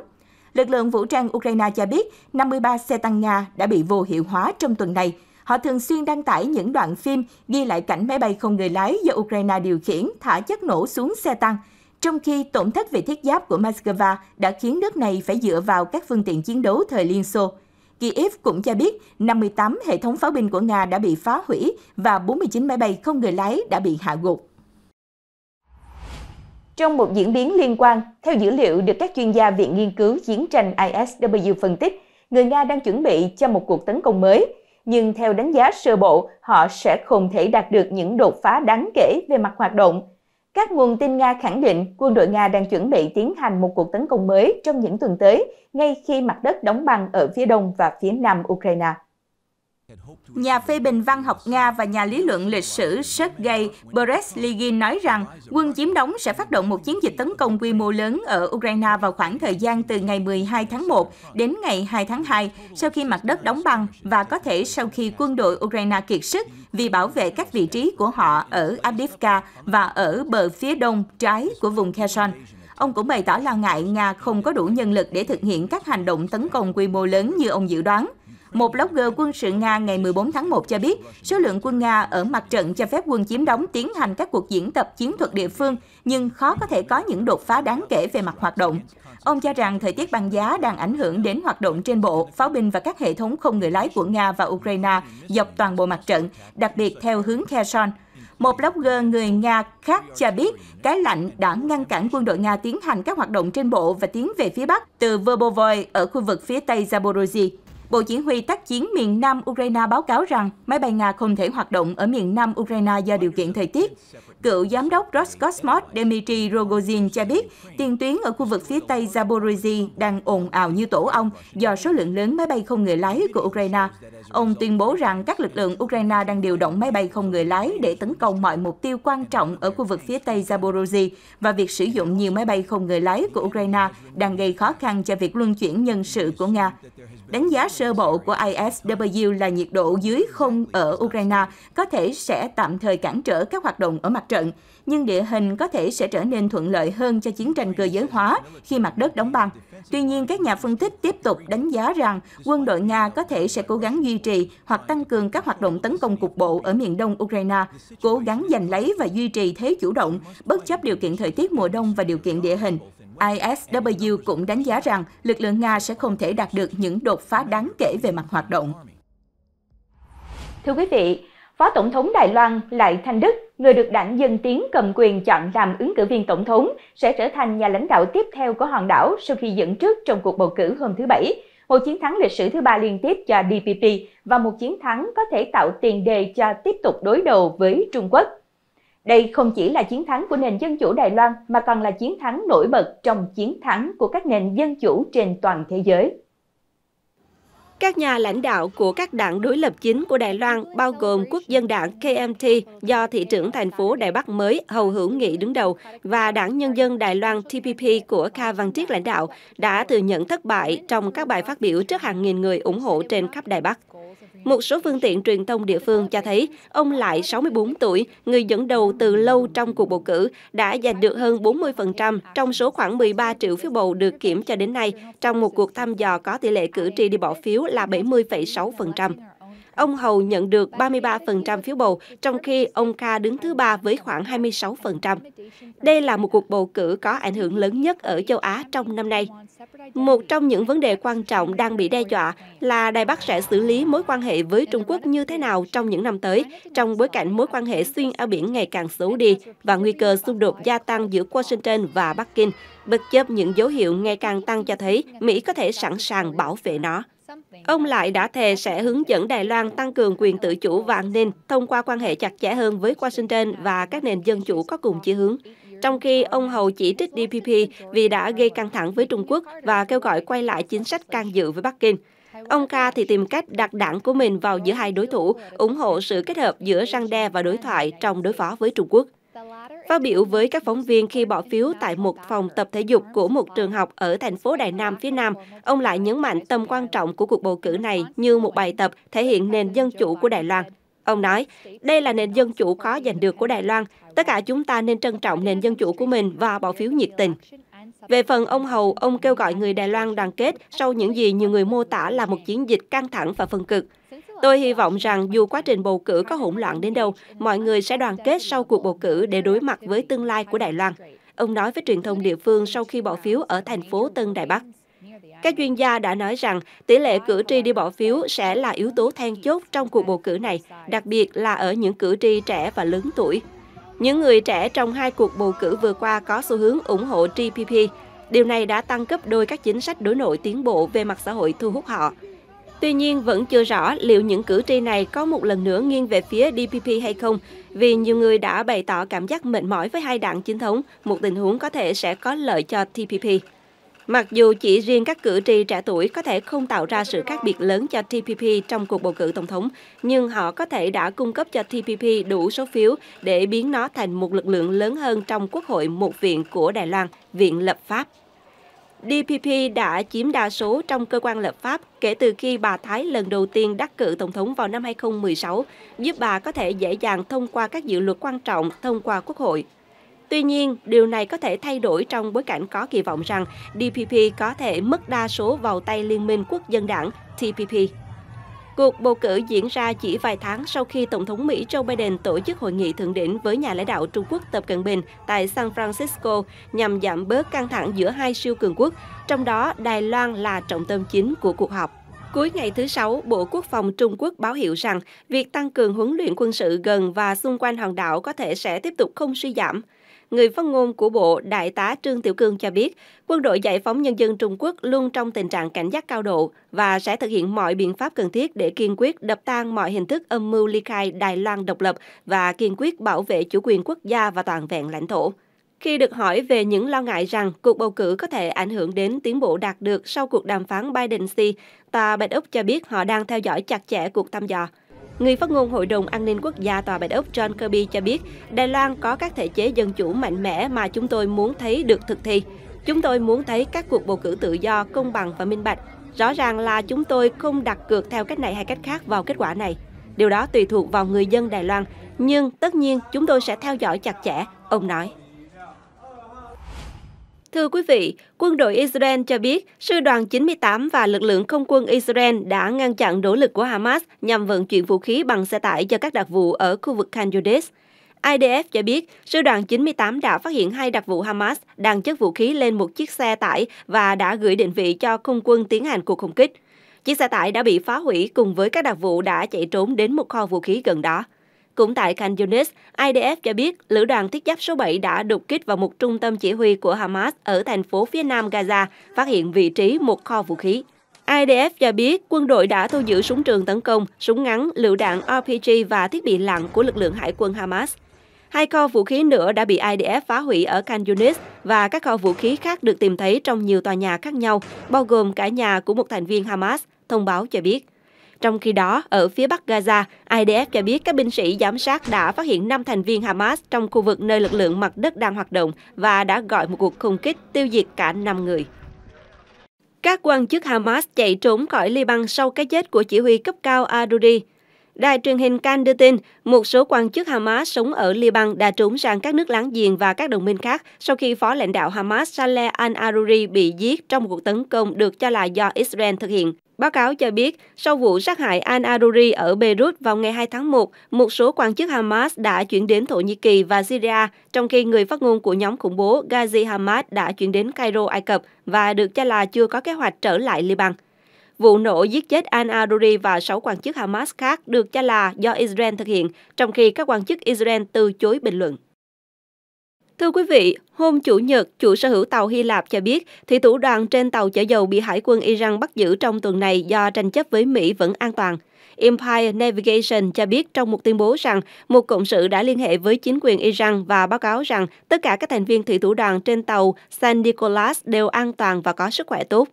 Lực lượng vũ trang Ukraine cho biết 53 xe tăng Nga đã bị vô hiệu hóa trong tuần này. Họ thường xuyên đăng tải những đoạn phim ghi lại cảnh máy bay không người lái do Ukraine điều khiển thả chất nổ xuống xe tăng – trong khi tổn thất về thiết giáp của Moscow đã khiến nước này phải dựa vào các phương tiện chiến đấu thời Liên Xô. Kiev cũng cho biết 58 hệ thống pháo binh của Nga đã bị phá hủy và 49 máy bay không người lái đã bị hạ gục. Trong một diễn biến liên quan, theo dữ liệu được các chuyên gia Viện Nghiên cứu Chiến tranh ISW phân tích, người Nga đang chuẩn bị cho một cuộc tấn công mới. Nhưng theo đánh giá sơ bộ, họ sẽ không thể đạt được những đột phá đáng kể về mặt hoạt động – các nguồn tin Nga khẳng định quân đội Nga đang chuẩn bị tiến hành một cuộc tấn công mới trong những tuần tới, ngay khi mặt đất đóng băng ở phía đông và phía nam Ukraine. Nhà phê bình văn học Nga và nhà lý luận lịch sử Sergei Bereslygin nói rằng quân chiếm đóng sẽ phát động một chiến dịch tấn công quy mô lớn ở Ukraine vào khoảng thời gian từ ngày 12 tháng 1 đến ngày 2 tháng 2 sau khi mặt đất đóng băng và có thể sau khi quân đội Ukraine kiệt sức vì bảo vệ các vị trí của họ ở Avdiivka và ở bờ phía đông trái của vùng Kherson. Ông cũng bày tỏ lo ngại Nga không có đủ nhân lực để thực hiện các hành động tấn công quy mô lớn như ông dự đoán. Một blogger quân sự Nga ngày 14 tháng 1 cho biết, số lượng quân Nga ở mặt trận cho phép quân chiếm đóng tiến hành các cuộc diễn tập chiến thuật địa phương, nhưng khó có thể có những đột phá đáng kể về mặt hoạt động. Ông cho rằng thời tiết băng giá đang ảnh hưởng đến hoạt động trên bộ, pháo binh và các hệ thống không người lái của Nga và Ukraine dọc toàn bộ mặt trận, đặc biệt theo hướng Kherson. Một blogger người Nga khác cho biết cái lạnh đã ngăn cản quân đội Nga tiến hành các hoạt động trên bộ và tiến về phía Bắc từ Verbovoy ở khu vực phía Tây Zaporozhye. Bộ Chỉ huy tác chiến miền Nam Ukraine báo cáo rằng máy bay Nga không thể hoạt động ở miền Nam Ukraine do điều kiện thời tiết. Cựu giám đốc Roscosmos Dmitry Rogozin cho biết tiền tuyến ở khu vực phía Tây Zaporizhia đang ồn ào như tổ ong do số lượng lớn máy bay không người lái của Ukraine. Ông tuyên bố rằng các lực lượng Ukraine đang điều động máy bay không người lái để tấn công mọi mục tiêu quan trọng ở khu vực phía Tây Zaporizhia và việc sử dụng nhiều máy bay không người lái của Ukraine đang gây khó khăn cho việc luân chuyển nhân sự của Nga. Đánh giá sơ bộ của ISW là nhiệt độ dưới không ở Ukraine có thể sẽ tạm thời cản trở các hoạt động ở mặt trận, nhưng địa hình có thể sẽ trở nên thuận lợi hơn cho chiến tranh cơ giới hóa khi mặt đất đóng băng. Tuy nhiên, các nhà phân tích tiếp tục đánh giá rằng quân đội Nga có thể sẽ cố gắng duy trì hoặc tăng cường các hoạt động tấn công cục bộ ở miền đông Ukraine, cố gắng giành lấy và duy trì thế chủ động, bất chấp điều kiện thời tiết mùa đông và điều kiện địa hình. ISW cũng đánh giá rằng lực lượng Nga sẽ không thể đạt được những đột phá đáng kể về mặt hoạt động. Thưa quý vị, Phó Tổng thống Đài Loan Lại Thanh Đức, người được đảng Dân Tiến cầm quyền chọn làm ứng cử viên Tổng thống, sẽ trở thành nhà lãnh đạo tiếp theo của hòn đảo sau khi dẫn trước trong cuộc bầu cử hôm thứ Bảy, một chiến thắng lịch sử thứ ba liên tiếp cho DPP và một chiến thắng có thể tạo tiền đề cho tiếp tục đối đầu với Trung Quốc. Đây không chỉ là chiến thắng của nền dân chủ Đài Loan mà còn là chiến thắng nổi bật trong chiến thắng của các nền dân chủ trên toàn thế giới. Các nhà lãnh đạo của các đảng đối lập chính của Đài Loan bao gồm Quốc dân đảng KMT do thị trưởng thành phố Đài Bắc mới Hầu Hữu Nghị đứng đầu và Đảng Nhân dân Đài Loan TPP của Kha Văn Triết lãnh đạo đã thừa nhận thất bại trong các bài phát biểu trước hàng nghìn người ủng hộ trên khắp Đài Bắc. Một số phương tiện truyền thông địa phương cho thấy ông Lại, 64 tuổi, người dẫn đầu từ lâu trong cuộc bầu cử, đã giành được hơn 40% trong số khoảng 13 triệu phiếu bầu được kiểm cho đến nay trong một cuộc thăm dò có tỷ lệ cử tri đi bỏ phiếu là 70,6% ông Hầu nhận được 33% phiếu bầu, trong khi ông Kha đứng thứ ba với khoảng 26%. Đây là một cuộc bầu cử có ảnh hưởng lớn nhất ở châu Á trong năm nay. Một trong những vấn đề quan trọng đang bị đe dọa là Đài Bắc sẽ xử lý mối quan hệ với Trung Quốc như thế nào trong những năm tới, trong bối cảnh mối quan hệ xuyên eo biển ngày càng xấu đi và nguy cơ xung đột gia tăng giữa Washington và Bắc Kinh, bất chấp những dấu hiệu ngày càng tăng cho thấy Mỹ có thể sẵn sàng bảo vệ nó. Ông lại đã thề sẽ hướng dẫn Đài Loan tăng cường quyền tự chủ và an ninh thông qua quan hệ chặt chẽ hơn với Washington và các nền dân chủ có cùng chí hướng. Trong khi ông Hầu chỉ trích DPP vì đã gây căng thẳng với Trung Quốc và kêu gọi quay lại chính sách can dự với Bắc Kinh. Ông Ca thì tìm cách đặt đảng của mình vào giữa hai đối thủ, ủng hộ sự kết hợp giữa răng đe và đối thoại trong đối phó với Trung Quốc. Phát biểu với các phóng viên khi bỏ phiếu tại một phòng tập thể dục của một trường học ở thành phố Đài Nam phía Nam, ông lại nhấn mạnh tầm quan trọng của cuộc bầu cử này như một bài tập thể hiện nền dân chủ của Đài Loan. Ông nói, đây là nền dân chủ khó giành được của Đài Loan, tất cả chúng ta nên trân trọng nền dân chủ của mình và bỏ phiếu nhiệt tình. Về phần ông Hầu, ông kêu gọi người Đài Loan đoàn kết sau những gì nhiều người mô tả là một chiến dịch căng thẳng và phân cực. Tôi hy vọng rằng dù quá trình bầu cử có hỗn loạn đến đâu, mọi người sẽ đoàn kết sau cuộc bầu cử để đối mặt với tương lai của Đài Loan. Ông nói với truyền thông địa phương sau khi bỏ phiếu ở thành phố Tân Đài Bắc. Các chuyên gia đã nói rằng tỷ lệ cử tri đi bỏ phiếu sẽ là yếu tố then chốt trong cuộc bầu cử này, đặc biệt là ở những cử tri trẻ và lớn tuổi. Những người trẻ trong hai cuộc bầu cử vừa qua có xu hướng ủng hộ TPP. Điều này đã tăng cấp đôi các chính sách đối nội tiến bộ về mặt xã hội thu hút họ. Tuy nhiên, vẫn chưa rõ liệu những cử tri này có một lần nữa nghiêng về phía DPP hay không, vì nhiều người đã bày tỏ cảm giác mệt mỏi với hai đảng chính thống, một tình huống có thể sẽ có lợi cho TPP. Mặc dù chỉ riêng các cử tri trẻ tuổi có thể không tạo ra sự khác biệt lớn cho TPP trong cuộc bầu cử tổng thống, nhưng họ có thể đã cung cấp cho TPP đủ số phiếu để biến nó thành một lực lượng lớn hơn trong Quốc hội một viện của Đài Loan, Viện Lập pháp. DPP đã chiếm đa số trong cơ quan lập pháp kể từ khi bà Thái lần đầu tiên đắc cử Tổng thống vào năm 2016, giúp bà có thể dễ dàng thông qua các dự luật quan trọng thông qua Quốc hội. Tuy nhiên, điều này có thể thay đổi trong bối cảnh có kỳ vọng rằng DPP có thể mất đa số vào tay Liên minh Quốc dân đảng TPP. Cuộc bầu cử diễn ra chỉ vài tháng sau khi Tổng thống Mỹ Joe Biden tổ chức hội nghị thượng đỉnh với nhà lãnh đạo Trung Quốc Tập Cận Bình tại San Francisco nhằm giảm bớt căng thẳng giữa hai siêu cường quốc, trong đó Đài Loan là trọng tâm chính của cuộc họp. Cuối ngày thứ Sáu, Bộ Quốc phòng Trung Quốc báo hiệu rằng việc tăng cường huấn luyện quân sự gần và xung quanh hòn đảo có thể sẽ tiếp tục không suy giảm người phát ngôn của Bộ Đại tá Trương Tiểu Cương cho biết, quân đội giải phóng nhân dân Trung Quốc luôn trong tình trạng cảnh giác cao độ và sẽ thực hiện mọi biện pháp cần thiết để kiên quyết đập tan mọi hình thức âm mưu ly khai Đài Loan độc lập và kiên quyết bảo vệ chủ quyền quốc gia và toàn vẹn lãnh thổ. Khi được hỏi về những lo ngại rằng cuộc bầu cử có thể ảnh hưởng đến tiến bộ đạt được sau cuộc đàm phán Biden-Xi, tòa Bạch Úc cho biết họ đang theo dõi chặt chẽ cuộc thăm dò. Người phát ngôn Hội đồng An ninh Quốc gia Tòa Bạch Ốc John Kirby cho biết, Đài Loan có các thể chế dân chủ mạnh mẽ mà chúng tôi muốn thấy được thực thi. Chúng tôi muốn thấy các cuộc bầu cử tự do, công bằng và minh bạch. Rõ ràng là chúng tôi không đặt cược theo cách này hay cách khác vào kết quả này. Điều đó tùy thuộc vào người dân Đài Loan, nhưng tất nhiên chúng tôi sẽ theo dõi chặt chẽ, ông nói. Thưa quý vị, quân đội Israel cho biết sư đoàn 98 và lực lượng không quân Israel đã ngăn chặn nỗ lực của Hamas nhằm vận chuyển vũ khí bằng xe tải cho các đặc vụ ở khu vực Khan Yunis. IDF cho biết, sư đoàn 98 đã phát hiện hai đặc vụ Hamas đang chất vũ khí lên một chiếc xe tải và đã gửi định vị cho không quân tiến hành cuộc không kích. Chiếc xe tải đã bị phá hủy cùng với các đặc vụ đã chạy trốn đến một kho vũ khí gần đó. Cũng tại Khan Yunis, IDF cho biết lữ đoàn thiết giáp số 7 đã đột kích vào một trung tâm chỉ huy của Hamas ở thành phố phía nam Gaza, phát hiện vị trí một kho vũ khí. IDF cho biết quân đội đã thu giữ súng trường tấn công, súng ngắn, lựu đạn RPG và thiết bị lặn của lực lượng hải quân Hamas. Hai kho vũ khí nữa đã bị IDF phá hủy ở Khan Yunis và các kho vũ khí khác được tìm thấy trong nhiều tòa nhà khác nhau, bao gồm cả nhà của một thành viên Hamas, thông báo cho biết. Trong khi đó, ở phía bắc Gaza, IDF cho biết các binh sĩ giám sát đã phát hiện 5 thành viên Hamas trong khu vực nơi lực lượng mặt đất đang hoạt động và đã gọi một cuộc không kích tiêu diệt cả 5 người. Các quan chức Hamas chạy trốn khỏi Liban sau cái chết của chỉ huy cấp cao Aruri. Đài truyền hình Can đưa tin, một số quan chức Hamas sống ở Liban đã trốn sang các nước láng giềng và các đồng minh khác sau khi phó lãnh đạo Hamas Saleh al-Aruri bị giết trong một cuộc tấn công được cho là do Israel thực hiện. Báo cáo cho biết, sau vụ sát hại Al-Aruri ở Beirut vào ngày 2 tháng 1, một số quan chức Hamas đã chuyển đến Thổ Nhĩ Kỳ và Syria, trong khi người phát ngôn của nhóm khủng bố Ghazi Hamas đã chuyển đến Cairo, Ai Cập và được cho là chưa có kế hoạch trở lại Liban. Vụ nổ giết chết Al-Aruri và 6 quan chức Hamas khác được cho là do Israel thực hiện, trong khi các quan chức Israel từ chối bình luận. Thưa quý vị, hôm Chủ nhật, chủ sở hữu tàu Hy Lạp cho biết thủy thủ đoàn trên tàu chở dầu bị Hải quân Iran bắt giữ trong tuần này do tranh chấp với Mỹ vẫn an toàn. Empire Navigation cho biết trong một tuyên bố rằng một cộng sự đã liên hệ với chính quyền Iran và báo cáo rằng tất cả các thành viên thủy thủ đoàn trên tàu San Nicolas đều an toàn và có sức khỏe tốt.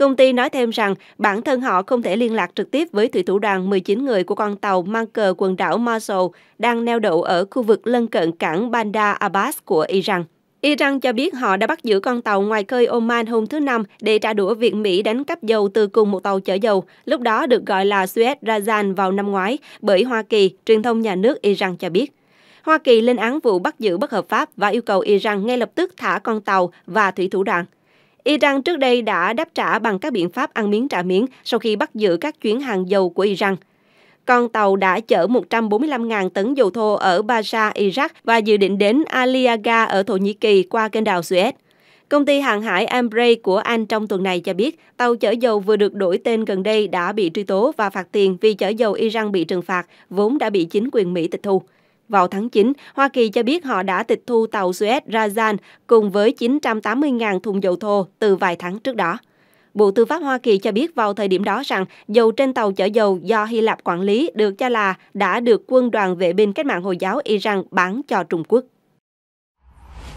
Công ty nói thêm rằng bản thân họ không thể liên lạc trực tiếp với thủy thủ đoàn 19 người của con tàu mang cờ quần đảo Mosul đang neo đậu ở khu vực lân cận cảng Bandar Abbas của Iran. Iran cho biết họ đã bắt giữ con tàu ngoài khơi Oman hôm thứ Năm để trả đũa việc Mỹ đánh cắp dầu từ cùng một tàu chở dầu, lúc đó được gọi là Suez Razan vào năm ngoái, bởi Hoa Kỳ, truyền thông nhà nước Iran cho biết. Hoa Kỳ lên án vụ bắt giữ bất hợp pháp và yêu cầu Iran ngay lập tức thả con tàu và thủy thủ đoàn. Iran trước đây đã đáp trả bằng các biện pháp ăn miếng trả miếng sau khi bắt giữ các chuyến hàng dầu của Iran. Con tàu đã chở 145.000 tấn dầu thô ở Basra, Iraq và dự định đến Aliaga ở Thổ Nhĩ Kỳ qua kênh đào Suez. Công ty hàng hải Ambre của Anh trong tuần này cho biết tàu chở dầu vừa được đổi tên gần đây đã bị truy tố và phạt tiền vì chở dầu Iran bị trừng phạt, vốn đã bị chính quyền Mỹ tịch thu. Vào tháng 9, Hoa Kỳ cho biết họ đã tịch thu tàu Suez Razan cùng với 980.000 thùng dầu thô từ vài tháng trước đó. Bộ Tư pháp Hoa Kỳ cho biết vào thời điểm đó rằng dầu trên tàu chở dầu do Hy Lạp quản lý được cho là đã được quân đoàn vệ binh cách mạng Hồi giáo Iran bán cho Trung Quốc.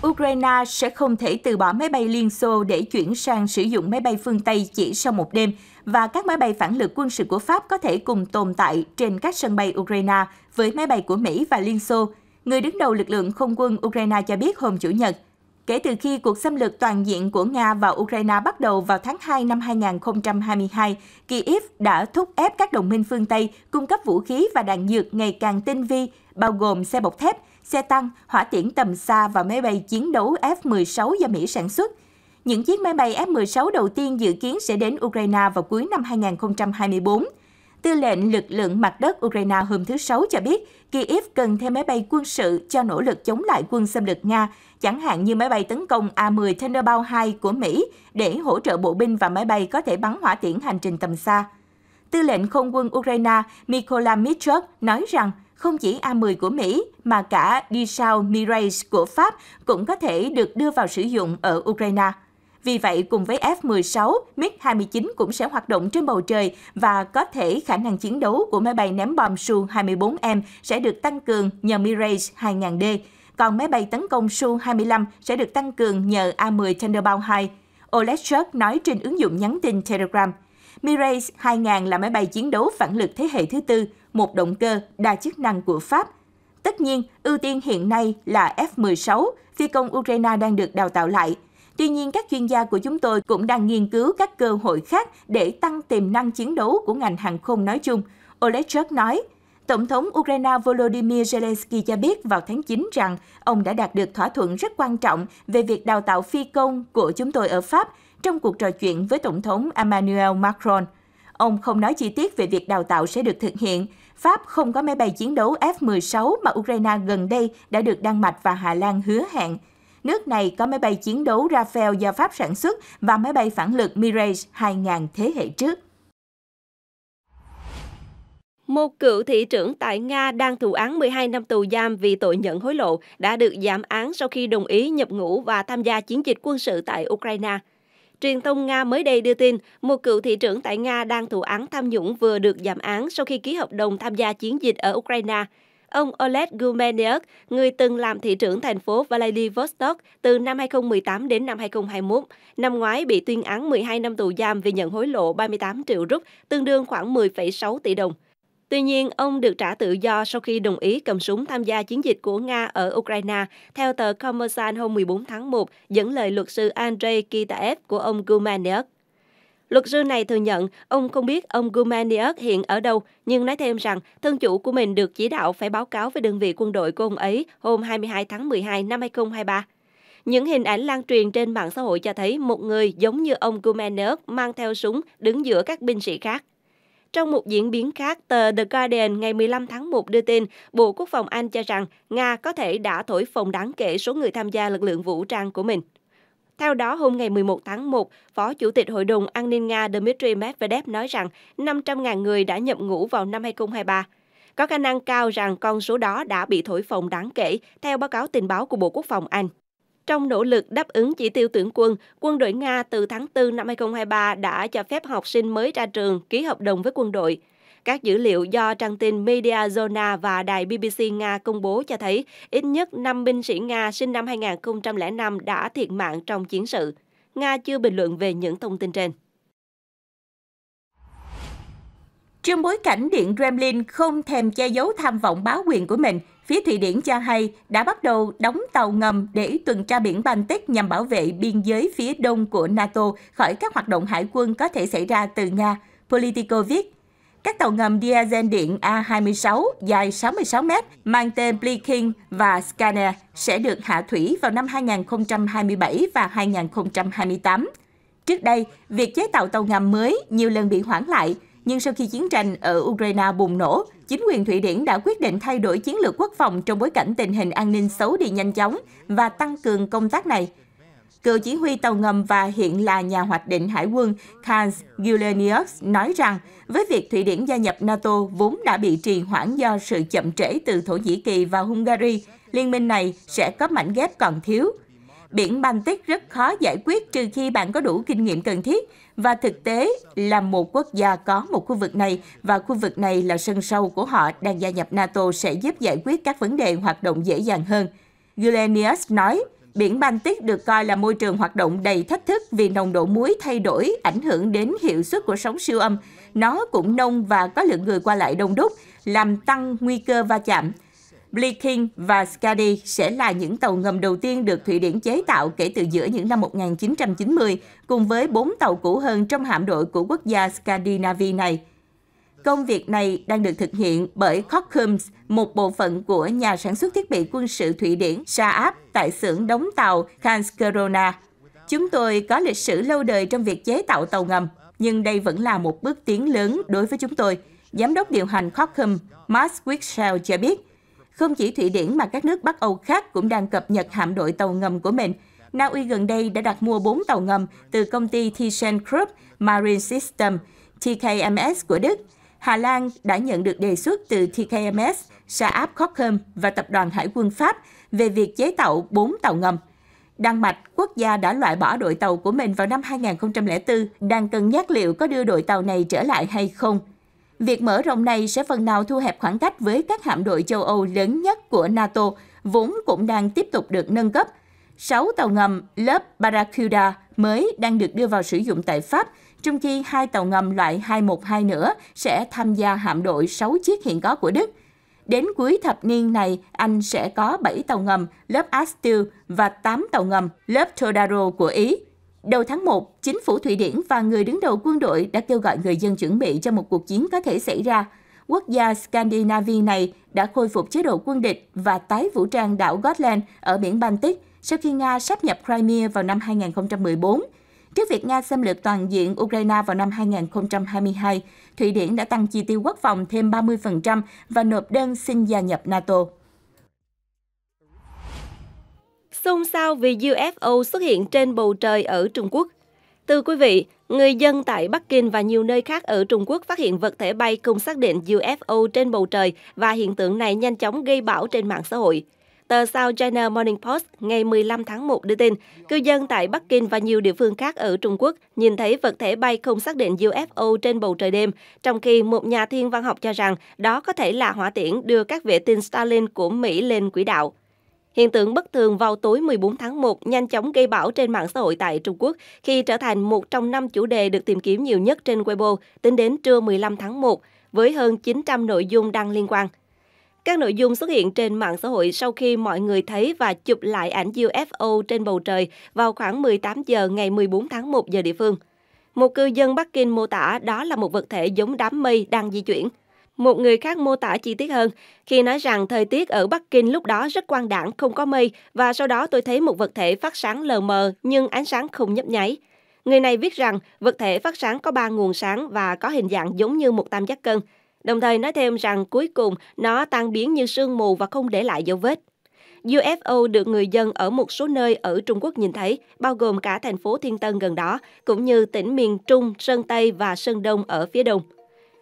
Ukraine sẽ không thể từ bỏ máy bay Liên Xô để chuyển sang sử dụng máy bay phương Tây chỉ sau một đêm, và các máy bay phản lực quân sự của Pháp có thể cùng tồn tại trên các sân bay Ukraine với máy bay của Mỹ và Liên Xô, người đứng đầu lực lượng không quân Ukraine cho biết hôm Chủ nhật. Kể từ khi cuộc xâm lược toàn diện của Nga vào Ukraine bắt đầu vào tháng 2 năm 2022, Kyiv đã thúc ép các đồng minh phương Tây cung cấp vũ khí và đạn dược ngày càng tinh vi, bao gồm xe bọc thép, xe tăng, hỏa tiễn tầm xa và máy bay chiến đấu F-16 do Mỹ sản xuất. Những chiếc máy bay F-16 đầu tiên dự kiến sẽ đến Ukraine vào cuối năm 2024. Tư lệnh lực lượng mặt đất Ukraine hôm thứ Sáu cho biết Kyiv cần thêm máy bay quân sự cho nỗ lực chống lại quân xâm lược Nga, chẳng hạn như máy bay tấn công A-10 Thunderbolt 2 của Mỹ để hỗ trợ bộ binh và máy bay có thể bắn hỏa tiễn hành trình tầm xa. Tư lệnh không quân Ukraine Mykola Mitchuk nói rằng không chỉ A10 của Mỹ mà cả Diesel Mirage của Pháp cũng có thể được đưa vào sử dụng ở Ukraine. Vì vậy, cùng với F-16, MiG-29 cũng sẽ hoạt động trên bầu trời và có thể khả năng chiến đấu của máy bay ném bom Su-24M sẽ được tăng cường nhờ Mirage 2000D, còn máy bay tấn công Su-25 sẽ được tăng cường nhờ A-10 Thunderbolt 2. Oleg Shirk nói trên ứng dụng nhắn tin Telegram. Mirage 2000 là máy bay chiến đấu phản lực thế hệ thứ tư, một động cơ đa chức năng của Pháp. Tất nhiên, ưu tiên hiện nay là F-16, phi công Ukraine đang được đào tạo lại. Tuy nhiên, các chuyên gia của chúng tôi cũng đang nghiên cứu các cơ hội khác để tăng tiềm năng chiến đấu của ngành hàng không nói chung. Olechuk nói, Tổng thống Ukraine Volodymyr Zelensky cho biết vào tháng 9 rằng ông đã đạt được thỏa thuận rất quan trọng về việc đào tạo phi công của chúng tôi ở Pháp trong cuộc trò chuyện với Tổng thống Emmanuel Macron. Ông không nói chi tiết về việc đào tạo sẽ được thực hiện, Pháp không có máy bay chiến đấu F-16 mà Ukraine gần đây đã được Đan Mạch và Hà Lan hứa hẹn. Nước này có máy bay chiến đấu Rafael do Pháp sản xuất và máy bay phản lực Mirage 2000 thế hệ trước. Một cựu thị trưởng tại Nga đang thụ án 12 năm tù giam vì tội nhận hối lộ đã được giảm án sau khi đồng ý nhập ngũ và tham gia chiến dịch quân sự tại Ukraine. Truyền thông Nga mới đây đưa tin, một cựu thị trưởng tại Nga đang thụ án tham nhũng vừa được giảm án sau khi ký hợp đồng tham gia chiến dịch ở Ukraine. Ông Oleg Gumenyuk, người từng làm thị trưởng thành phố Vladivostok từ năm 2018 đến năm 2021, năm ngoái bị tuyên án 12 năm tù giam vì nhận hối lộ 38 triệu rúp, tương đương khoảng 10,6 tỷ đồng. Tuy nhiên, ông được trả tự do sau khi đồng ý cầm súng tham gia chiến dịch của Nga ở Ukraine, theo tờ Kommersant hôm 14 tháng 1, dẫn lời luật sư Andrei Kitaev của ông Gumaniuk. Luật sư này thừa nhận ông không biết ông Gumaniuk hiện ở đâu, nhưng nói thêm rằng thân chủ của mình được chỉ đạo phải báo cáo với đơn vị quân đội của ông ấy hôm 22 tháng 12 năm 2023. Những hình ảnh lan truyền trên mạng xã hội cho thấy một người giống như ông Gumaniuk mang theo súng đứng giữa các binh sĩ khác. Trong một diễn biến khác, tờ The Guardian ngày 15 tháng 1 đưa tin Bộ Quốc phòng Anh cho rằng Nga có thể đã thổi phồng đáng kể số người tham gia lực lượng vũ trang của mình. Theo đó, hôm ngày 11 tháng 1, Phó Chủ tịch Hội đồng An ninh Nga Dmitry Medvedev nói rằng 500.000 người đã nhập ngũ vào năm 2023. Có khả năng cao rằng con số đó đã bị thổi phồng đáng kể, theo báo cáo tình báo của Bộ Quốc phòng Anh. Trong nỗ lực đáp ứng chỉ tiêu tuyển quân, quân đội Nga từ tháng 4 năm 2023 đã cho phép học sinh mới ra trường ký hợp đồng với quân đội. Các dữ liệu do trang tin Media Zona và đài BBC Nga công bố cho thấy ít nhất 5 binh sĩ Nga sinh năm 2005 đã thiệt mạng trong chiến sự. Nga chưa bình luận về những thông tin trên. Trong bối cảnh Điện Kremlin không thèm che giấu tham vọng báo quyền của mình – phía Thụy Điển cho hay đã bắt đầu đóng tàu ngầm để tuần tra biển Baltic nhằm bảo vệ biên giới phía đông của NATO khỏi các hoạt động hải quân có thể xảy ra từ Nga, Politico viết. Các tàu ngầm diesel điện A26 dài 66 mét mang tên Blinking và Scanner sẽ được hạ thủy vào năm 2027 và 2028. Trước đây, việc chế tạo tàu ngầm mới nhiều lần bị hoãn lại – nhưng sau khi chiến tranh ở Ukraine bùng nổ, chính quyền Thụy Điển đã quyết định thay đổi chiến lược quốc phòng trong bối cảnh tình hình an ninh xấu đi nhanh chóng và tăng cường công tác này. Cựu chỉ huy tàu ngầm và hiện là nhà hoạch định hải quân Hans Gulenius nói rằng với việc Thụy Điển gia nhập NATO vốn đã bị trì hoãn do sự chậm trễ từ Thổ Nhĩ Kỳ và Hungary, liên minh này sẽ có mảnh ghép còn thiếu. Biển Baltic rất khó giải quyết trừ khi bạn có đủ kinh nghiệm cần thiết, và thực tế là một quốc gia có một khu vực này và khu vực này là sân sâu của họ đang gia nhập NATO sẽ giúp giải quyết các vấn đề hoạt động dễ dàng hơn. Gulenius nói, biển Baltic được coi là môi trường hoạt động đầy thách thức vì nồng độ muối thay đổi ảnh hưởng đến hiệu suất của sóng siêu âm. Nó cũng nông và có lượng người qua lại đông đúc, làm tăng nguy cơ va chạm. Bleaking và Skadi sẽ là những tàu ngầm đầu tiên được Thụy Điển chế tạo kể từ giữa những năm 1990, cùng với bốn tàu cũ hơn trong hạm đội của quốc gia Scandinavia này. Công việc này đang được thực hiện bởi Kockums, một bộ phận của nhà sản xuất thiết bị quân sự Thụy Điển Saab tại xưởng đóng tàu Kanskrona. Chúng tôi có lịch sử lâu đời trong việc chế tạo tàu ngầm, nhưng đây vẫn là một bước tiến lớn đối với chúng tôi. Giám đốc điều hành Kockums, Max Wixell cho biết, không chỉ Thụy Điển mà các nước Bắc Âu khác cũng đang cập nhật hạm đội tàu ngầm của mình. Na Uy gần đây đã đặt mua 4 tàu ngầm từ công ty Thyssen Group Marine System, TKMS của Đức. Hà Lan đã nhận được đề xuất từ TKMS, Saab Cockham và Tập đoàn Hải quân Pháp về việc chế tạo 4 tàu ngầm. Đan Mạch, quốc gia đã loại bỏ đội tàu của mình vào năm 2004, đang cân nhắc liệu có đưa đội tàu này trở lại hay không. Việc mở rộng này sẽ phần nào thu hẹp khoảng cách với các hạm đội châu Âu lớn nhất của NATO, vốn cũng đang tiếp tục được nâng cấp. 6 tàu ngầm lớp Barracuda mới đang được đưa vào sử dụng tại Pháp, trong khi hai tàu ngầm loại 212 nữa sẽ tham gia hạm đội 6 chiếc hiện có của Đức. Đến cuối thập niên này, Anh sẽ có 7 tàu ngầm lớp Astil và 8 tàu ngầm lớp Todaro của Ý. Đầu tháng 1, chính phủ Thụy Điển và người đứng đầu quân đội đã kêu gọi người dân chuẩn bị cho một cuộc chiến có thể xảy ra. Quốc gia Scandinavia này đã khôi phục chế độ quân địch và tái vũ trang đảo Gotland ở biển Baltic sau khi Nga sắp nhập Crimea vào năm 2014. Trước việc Nga xâm lược toàn diện Ukraine vào năm 2022, Thụy Điển đã tăng chi tiêu quốc phòng thêm 30% và nộp đơn xin gia nhập NATO xôn xao vì UFO xuất hiện trên bầu trời ở Trung Quốc. Từ quý vị, người dân tại Bắc Kinh và nhiều nơi khác ở Trung Quốc phát hiện vật thể bay không xác định UFO trên bầu trời và hiện tượng này nhanh chóng gây bão trên mạng xã hội. Tờ South China Morning Post ngày 15 tháng 1 đưa tin, cư dân tại Bắc Kinh và nhiều địa phương khác ở Trung Quốc nhìn thấy vật thể bay không xác định UFO trên bầu trời đêm, trong khi một nhà thiên văn học cho rằng đó có thể là hỏa tiễn đưa các vệ tinh Starlink của Mỹ lên quỹ đạo. Hiện tượng bất thường vào tối 14 tháng 1 nhanh chóng gây bão trên mạng xã hội tại Trung Quốc khi trở thành một trong năm chủ đề được tìm kiếm nhiều nhất trên Weibo tính đến trưa 15 tháng 1 với hơn 900 nội dung đăng liên quan. Các nội dung xuất hiện trên mạng xã hội sau khi mọi người thấy và chụp lại ảnh UFO trên bầu trời vào khoảng 18 giờ ngày 14 tháng 1 giờ địa phương. Một cư dân Bắc Kinh mô tả đó là một vật thể giống đám mây đang di chuyển – một người khác mô tả chi tiết hơn khi nói rằng thời tiết ở Bắc Kinh lúc đó rất quang đảng, không có mây và sau đó tôi thấy một vật thể phát sáng lờ mờ nhưng ánh sáng không nhấp nháy. Người này viết rằng vật thể phát sáng có ba nguồn sáng và có hình dạng giống như một tam giác cân. Đồng thời nói thêm rằng cuối cùng nó tan biến như sương mù và không để lại dấu vết. UFO được người dân ở một số nơi ở Trung Quốc nhìn thấy, bao gồm cả thành phố Thiên Tân gần đó, cũng như tỉnh miền Trung, Sơn Tây và Sơn Đông ở phía đông.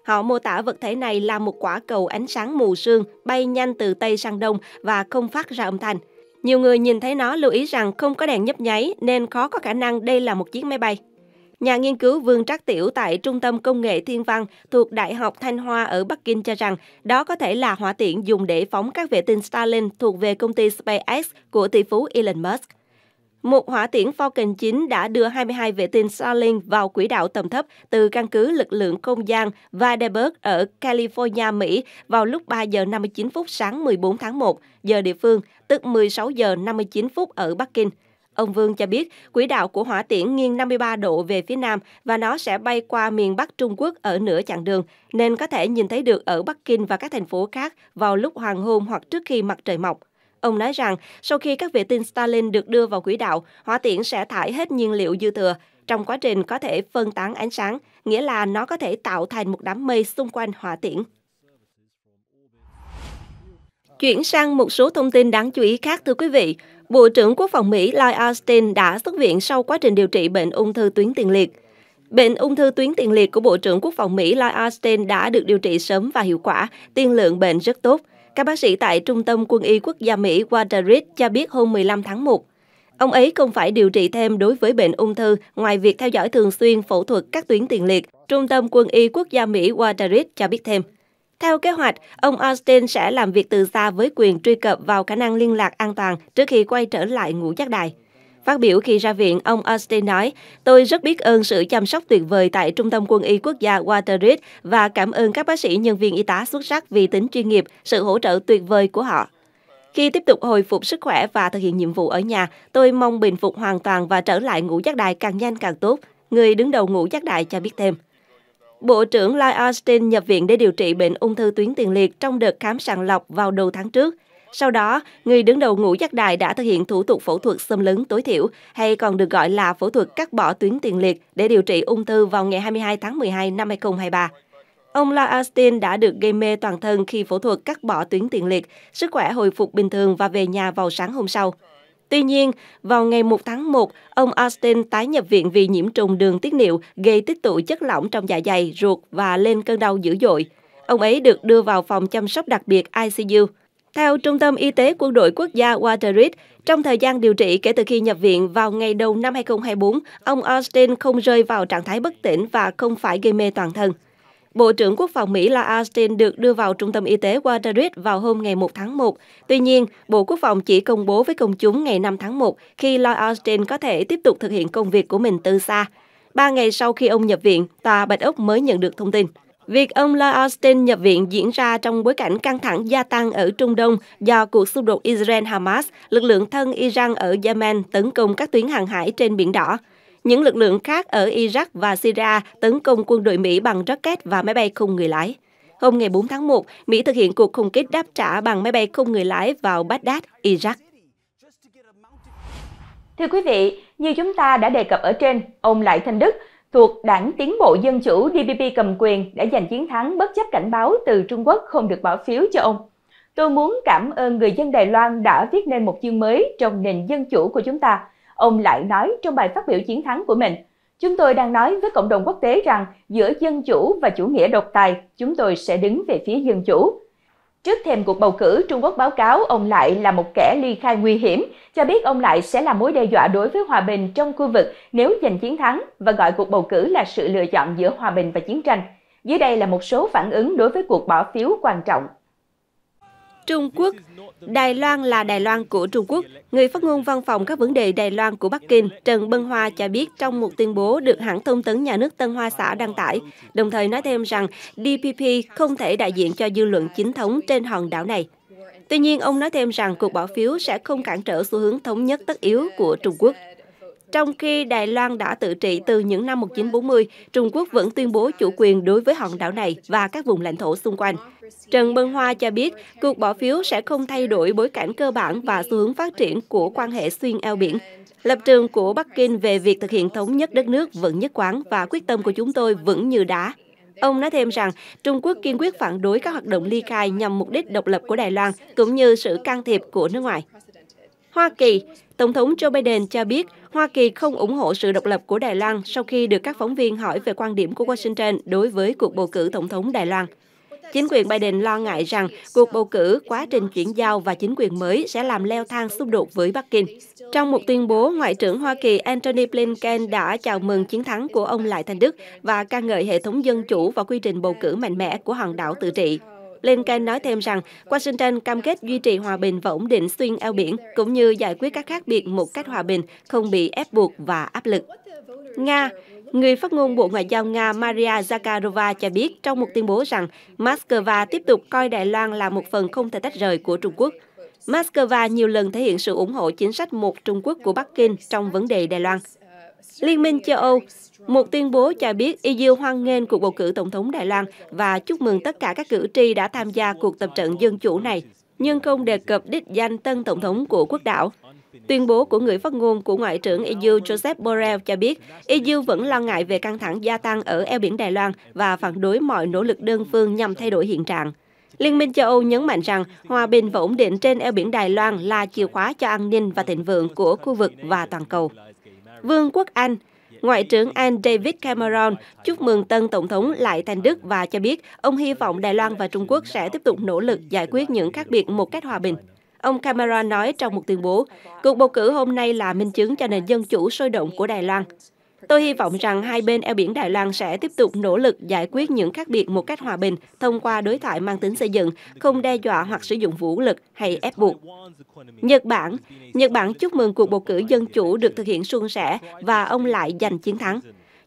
Họ mô tả vật thể này là một quả cầu ánh sáng mù sương bay nhanh từ Tây sang Đông và không phát ra âm thanh. Nhiều người nhìn thấy nó lưu ý rằng không có đèn nhấp nháy nên khó có khả năng đây là một chiếc máy bay. Nhà nghiên cứu Vương Trác Tiểu tại Trung tâm Công nghệ Thiên văn thuộc Đại học Thanh Hoa ở Bắc Kinh cho rằng đó có thể là hỏa tiễn dùng để phóng các vệ tinh Starlink thuộc về công ty SpaceX của tỷ phú Elon Musk. Một hỏa tiễn Falcon 9 đã đưa 22 vệ tinh Starlink vào quỹ đạo tầm thấp từ căn cứ lực lượng không gian Vandenberg ở California, Mỹ vào lúc 3 giờ 59 phút sáng 14 tháng 1 giờ địa phương, tức 16 giờ 59 phút ở Bắc Kinh. Ông Vương cho biết, quỹ đạo của hỏa tiễn nghiêng 53 độ về phía nam và nó sẽ bay qua miền Bắc Trung Quốc ở nửa chặng đường, nên có thể nhìn thấy được ở Bắc Kinh và các thành phố khác vào lúc hoàng hôn hoặc trước khi mặt trời mọc. Ông nói rằng, sau khi các vệ tinh Starlink được đưa vào quỹ đạo, hỏa tiễn sẽ thải hết nhiên liệu dư thừa. Trong quá trình có thể phân tán ánh sáng, nghĩa là nó có thể tạo thành một đám mây xung quanh hỏa tiễn. Chuyển sang một số thông tin đáng chú ý khác thưa quý vị. Bộ trưởng Quốc phòng Mỹ Lloyd Austin đã xuất viện sau quá trình điều trị bệnh ung thư tuyến tiền liệt. Bệnh ung thư tuyến tiền liệt của Bộ trưởng Quốc phòng Mỹ Lloyd Austin đã được điều trị sớm và hiệu quả, tiên lượng bệnh rất tốt. Các bác sĩ tại Trung tâm Quân y Quốc gia Mỹ Wateridge cho biết hôm 15 tháng 1, ông ấy không phải điều trị thêm đối với bệnh ung thư ngoài việc theo dõi thường xuyên phẫu thuật các tuyến tiền liệt, Trung tâm Quân y Quốc gia Mỹ Wateridge cho biết thêm. Theo kế hoạch, ông Austin sẽ làm việc từ xa với quyền truy cập vào khả năng liên lạc an toàn trước khi quay trở lại ngủ giác đài. Phát biểu khi ra viện, ông Austin nói, Tôi rất biết ơn sự chăm sóc tuyệt vời tại Trung tâm Quân y Quốc gia Waterridge và cảm ơn các bác sĩ nhân viên y tá xuất sắc vì tính chuyên nghiệp, sự hỗ trợ tuyệt vời của họ. Khi tiếp tục hồi phục sức khỏe và thực hiện nhiệm vụ ở nhà, tôi mong bình phục hoàn toàn và trở lại ngũ giác đài càng nhanh càng tốt, người đứng đầu ngũ giác đài cho biết thêm. Bộ trưởng Lloyd Austin nhập viện để điều trị bệnh ung thư tuyến tiền liệt trong đợt khám sàng lọc vào đầu tháng trước – sau đó, người đứng đầu ngũ giác đài đã thực hiện thủ tục phẫu thuật xâm lấn tối thiểu, hay còn được gọi là phẫu thuật cắt bỏ tuyến tiền liệt để điều trị ung thư vào ngày 22 tháng 12 năm 2023. Ông Lloyd Austin đã được gây mê toàn thân khi phẫu thuật cắt bỏ tuyến tiền liệt, sức khỏe hồi phục bình thường và về nhà vào sáng hôm sau. Tuy nhiên, vào ngày 1 tháng 1, ông Austin tái nhập viện vì nhiễm trùng đường tiết niệu gây tích tụ chất lỏng trong dạ dày, ruột và lên cơn đau dữ dội. Ông ấy được đưa vào phòng chăm sóc đặc biệt ICU. Theo Trung tâm Y tế Quân đội Quốc gia Waterridge, trong thời gian điều trị kể từ khi nhập viện vào ngày đầu năm 2024, ông Austin không rơi vào trạng thái bất tỉnh và không phải gây mê toàn thân. Bộ trưởng Quốc phòng Mỹ là Austin được đưa vào Trung tâm Y tế Waterridge vào hôm ngày 1 tháng 1. Tuy nhiên, Bộ Quốc phòng chỉ công bố với công chúng ngày 5 tháng 1 khi Lloyd Austin có thể tiếp tục thực hiện công việc của mình từ xa. Ba ngày sau khi ông nhập viện, tòa Bạch Ốc mới nhận được thông tin. Việc ông Lloyd Austin nhập viện diễn ra trong bối cảnh căng thẳng gia tăng ở Trung Đông do cuộc xung đột Israel-Hamas, lực lượng thân Iran ở Yemen tấn công các tuyến hàng hải trên Biển Đỏ. Những lực lượng khác ở Iraq và Syria tấn công quân đội Mỹ bằng rocket và máy bay không người lái. Hôm ngày 4 tháng 1, Mỹ thực hiện cuộc không kích đáp trả bằng máy bay không người lái vào Baghdad, Iraq. Thưa quý vị, như chúng ta đã đề cập ở trên, ông Lại Thanh Đức, thuộc Đảng Tiến bộ Dân chủ DPP cầm quyền đã giành chiến thắng bất chấp cảnh báo từ Trung Quốc không được bỏ phiếu cho ông. Tôi muốn cảm ơn người dân Đài Loan đã viết nên một chương mới trong nền dân chủ của chúng ta. Ông lại nói trong bài phát biểu chiến thắng của mình, chúng tôi đang nói với cộng đồng quốc tế rằng giữa dân chủ và chủ nghĩa độc tài, chúng tôi sẽ đứng về phía dân chủ. Trước thêm cuộc bầu cử, Trung Quốc báo cáo ông Lại là một kẻ ly khai nguy hiểm, cho biết ông Lại sẽ là mối đe dọa đối với hòa bình trong khu vực nếu giành chiến thắng và gọi cuộc bầu cử là sự lựa chọn giữa hòa bình và chiến tranh. Dưới đây là một số phản ứng đối với cuộc bỏ phiếu quan trọng. Trung Quốc Đài Loan là Đài Loan của Trung Quốc. Người phát ngôn văn phòng các vấn đề Đài Loan của Bắc Kinh, Trần Bân Hoa cho biết trong một tuyên bố được hãng thông tấn nhà nước Tân Hoa xã đăng tải, đồng thời nói thêm rằng DPP không thể đại diện cho dư luận chính thống trên hòn đảo này. Tuy nhiên, ông nói thêm rằng cuộc bỏ phiếu sẽ không cản trở xu hướng thống nhất tất yếu của Trung Quốc. Trong khi Đài Loan đã tự trị từ những năm 1940, Trung Quốc vẫn tuyên bố chủ quyền đối với hòn đảo này và các vùng lãnh thổ xung quanh. Trần Bân Hoa cho biết, cuộc bỏ phiếu sẽ không thay đổi bối cảnh cơ bản và xu hướng phát triển của quan hệ xuyên eo biển. Lập trường của Bắc Kinh về việc thực hiện thống nhất đất nước vẫn nhất quán và quyết tâm của chúng tôi vẫn như đá. Ông nói thêm rằng Trung Quốc kiên quyết phản đối các hoạt động ly khai nhằm mục đích độc lập của Đài Loan cũng như sự can thiệp của nước ngoài. Hoa Kỳ Tổng thống Joe Biden cho biết Hoa Kỳ không ủng hộ sự độc lập của Đài Loan sau khi được các phóng viên hỏi về quan điểm của Washington đối với cuộc bầu cử tổng thống Đài Loan. Chính quyền Biden lo ngại rằng cuộc bầu cử, quá trình chuyển giao và chính quyền mới sẽ làm leo thang xung đột với Bắc Kinh. Trong một tuyên bố, Ngoại trưởng Hoa Kỳ Antony Blinken đã chào mừng chiến thắng của ông Lại Thanh Đức và ca ngợi hệ thống dân chủ và quy trình bầu cử mạnh mẽ của hòn đảo tự trị. Blinken nói thêm rằng Washington cam kết duy trì hòa bình và ổn định xuyên eo biển, cũng như giải quyết các khác biệt một cách hòa bình, không bị ép buộc và áp lực. Nga Người phát ngôn Bộ Ngoại giao Nga Maria Zakharova cho biết trong một tuyên bố rằng Moscow tiếp tục coi Đài Loan là một phần không thể tách rời của Trung Quốc. Moscow nhiều lần thể hiện sự ủng hộ chính sách một Trung Quốc của Bắc Kinh trong vấn đề Đài Loan. Liên minh châu Âu, một tuyên bố cho biết EU hoan nghênh cuộc bầu cử tổng thống Đài Loan và chúc mừng tất cả các cử tri đã tham gia cuộc tập trận dân chủ này, nhưng không đề cập đích danh tân tổng thống của quốc đảo. Tuyên bố của người phát ngôn của Ngoại trưởng EU Joseph Borrell cho biết, EU vẫn lo ngại về căng thẳng gia tăng ở eo biển Đài Loan và phản đối mọi nỗ lực đơn phương nhằm thay đổi hiện trạng. Liên minh châu Âu nhấn mạnh rằng hòa bình và ổn định trên eo biển Đài Loan là chìa khóa cho an ninh và thịnh vượng của khu vực và toàn cầu. Vương quốc Anh Ngoại trưởng Anh David Cameron chúc mừng tân Tổng thống lại thành Đức và cho biết ông hy vọng Đài Loan và Trung Quốc sẽ tiếp tục nỗ lực giải quyết những khác biệt một cách hòa bình. Ông Cameron nói trong một tuyên bố, cuộc bầu cử hôm nay là minh chứng cho nền dân chủ sôi động của Đài Loan. Tôi hy vọng rằng hai bên eo biển Đài Loan sẽ tiếp tục nỗ lực giải quyết những khác biệt một cách hòa bình thông qua đối thoại mang tính xây dựng, không đe dọa hoặc sử dụng vũ lực hay ép buộc. Nhật Bản Nhật Bản chúc mừng cuộc bầu cử dân chủ được thực hiện suôn sẻ và ông lại giành chiến thắng.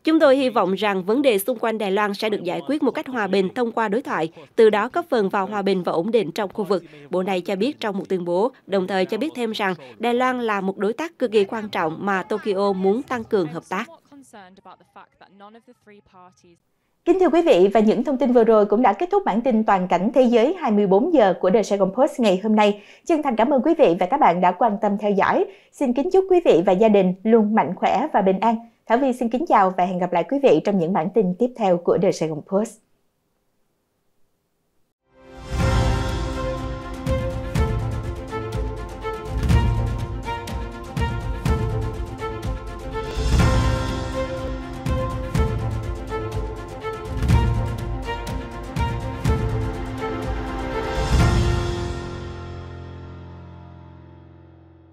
Chúng tôi hy vọng rằng vấn đề xung quanh Đài Loan sẽ được giải quyết một cách hòa bình thông qua đối thoại, từ đó góp phần vào hòa bình và ổn định trong khu vực. Bộ này cho biết trong một tuyên bố, đồng thời cho biết thêm rằng Đài Loan là một đối tác cực kỳ quan trọng mà Tokyo muốn tăng cường hợp tác. Kính thưa quý vị và những thông tin vừa rồi cũng đã kết thúc bản tin toàn cảnh thế giới 24 giờ của The Saigon Post ngày hôm nay. Chân thành cảm ơn quý vị và các bạn đã quan tâm theo dõi. Xin kính chúc quý vị và gia đình luôn mạnh khỏe và bình an. Thảo Vi xin kính chào và hẹn gặp lại quý vị trong những bản tin tiếp theo của The Sài Gòn Post.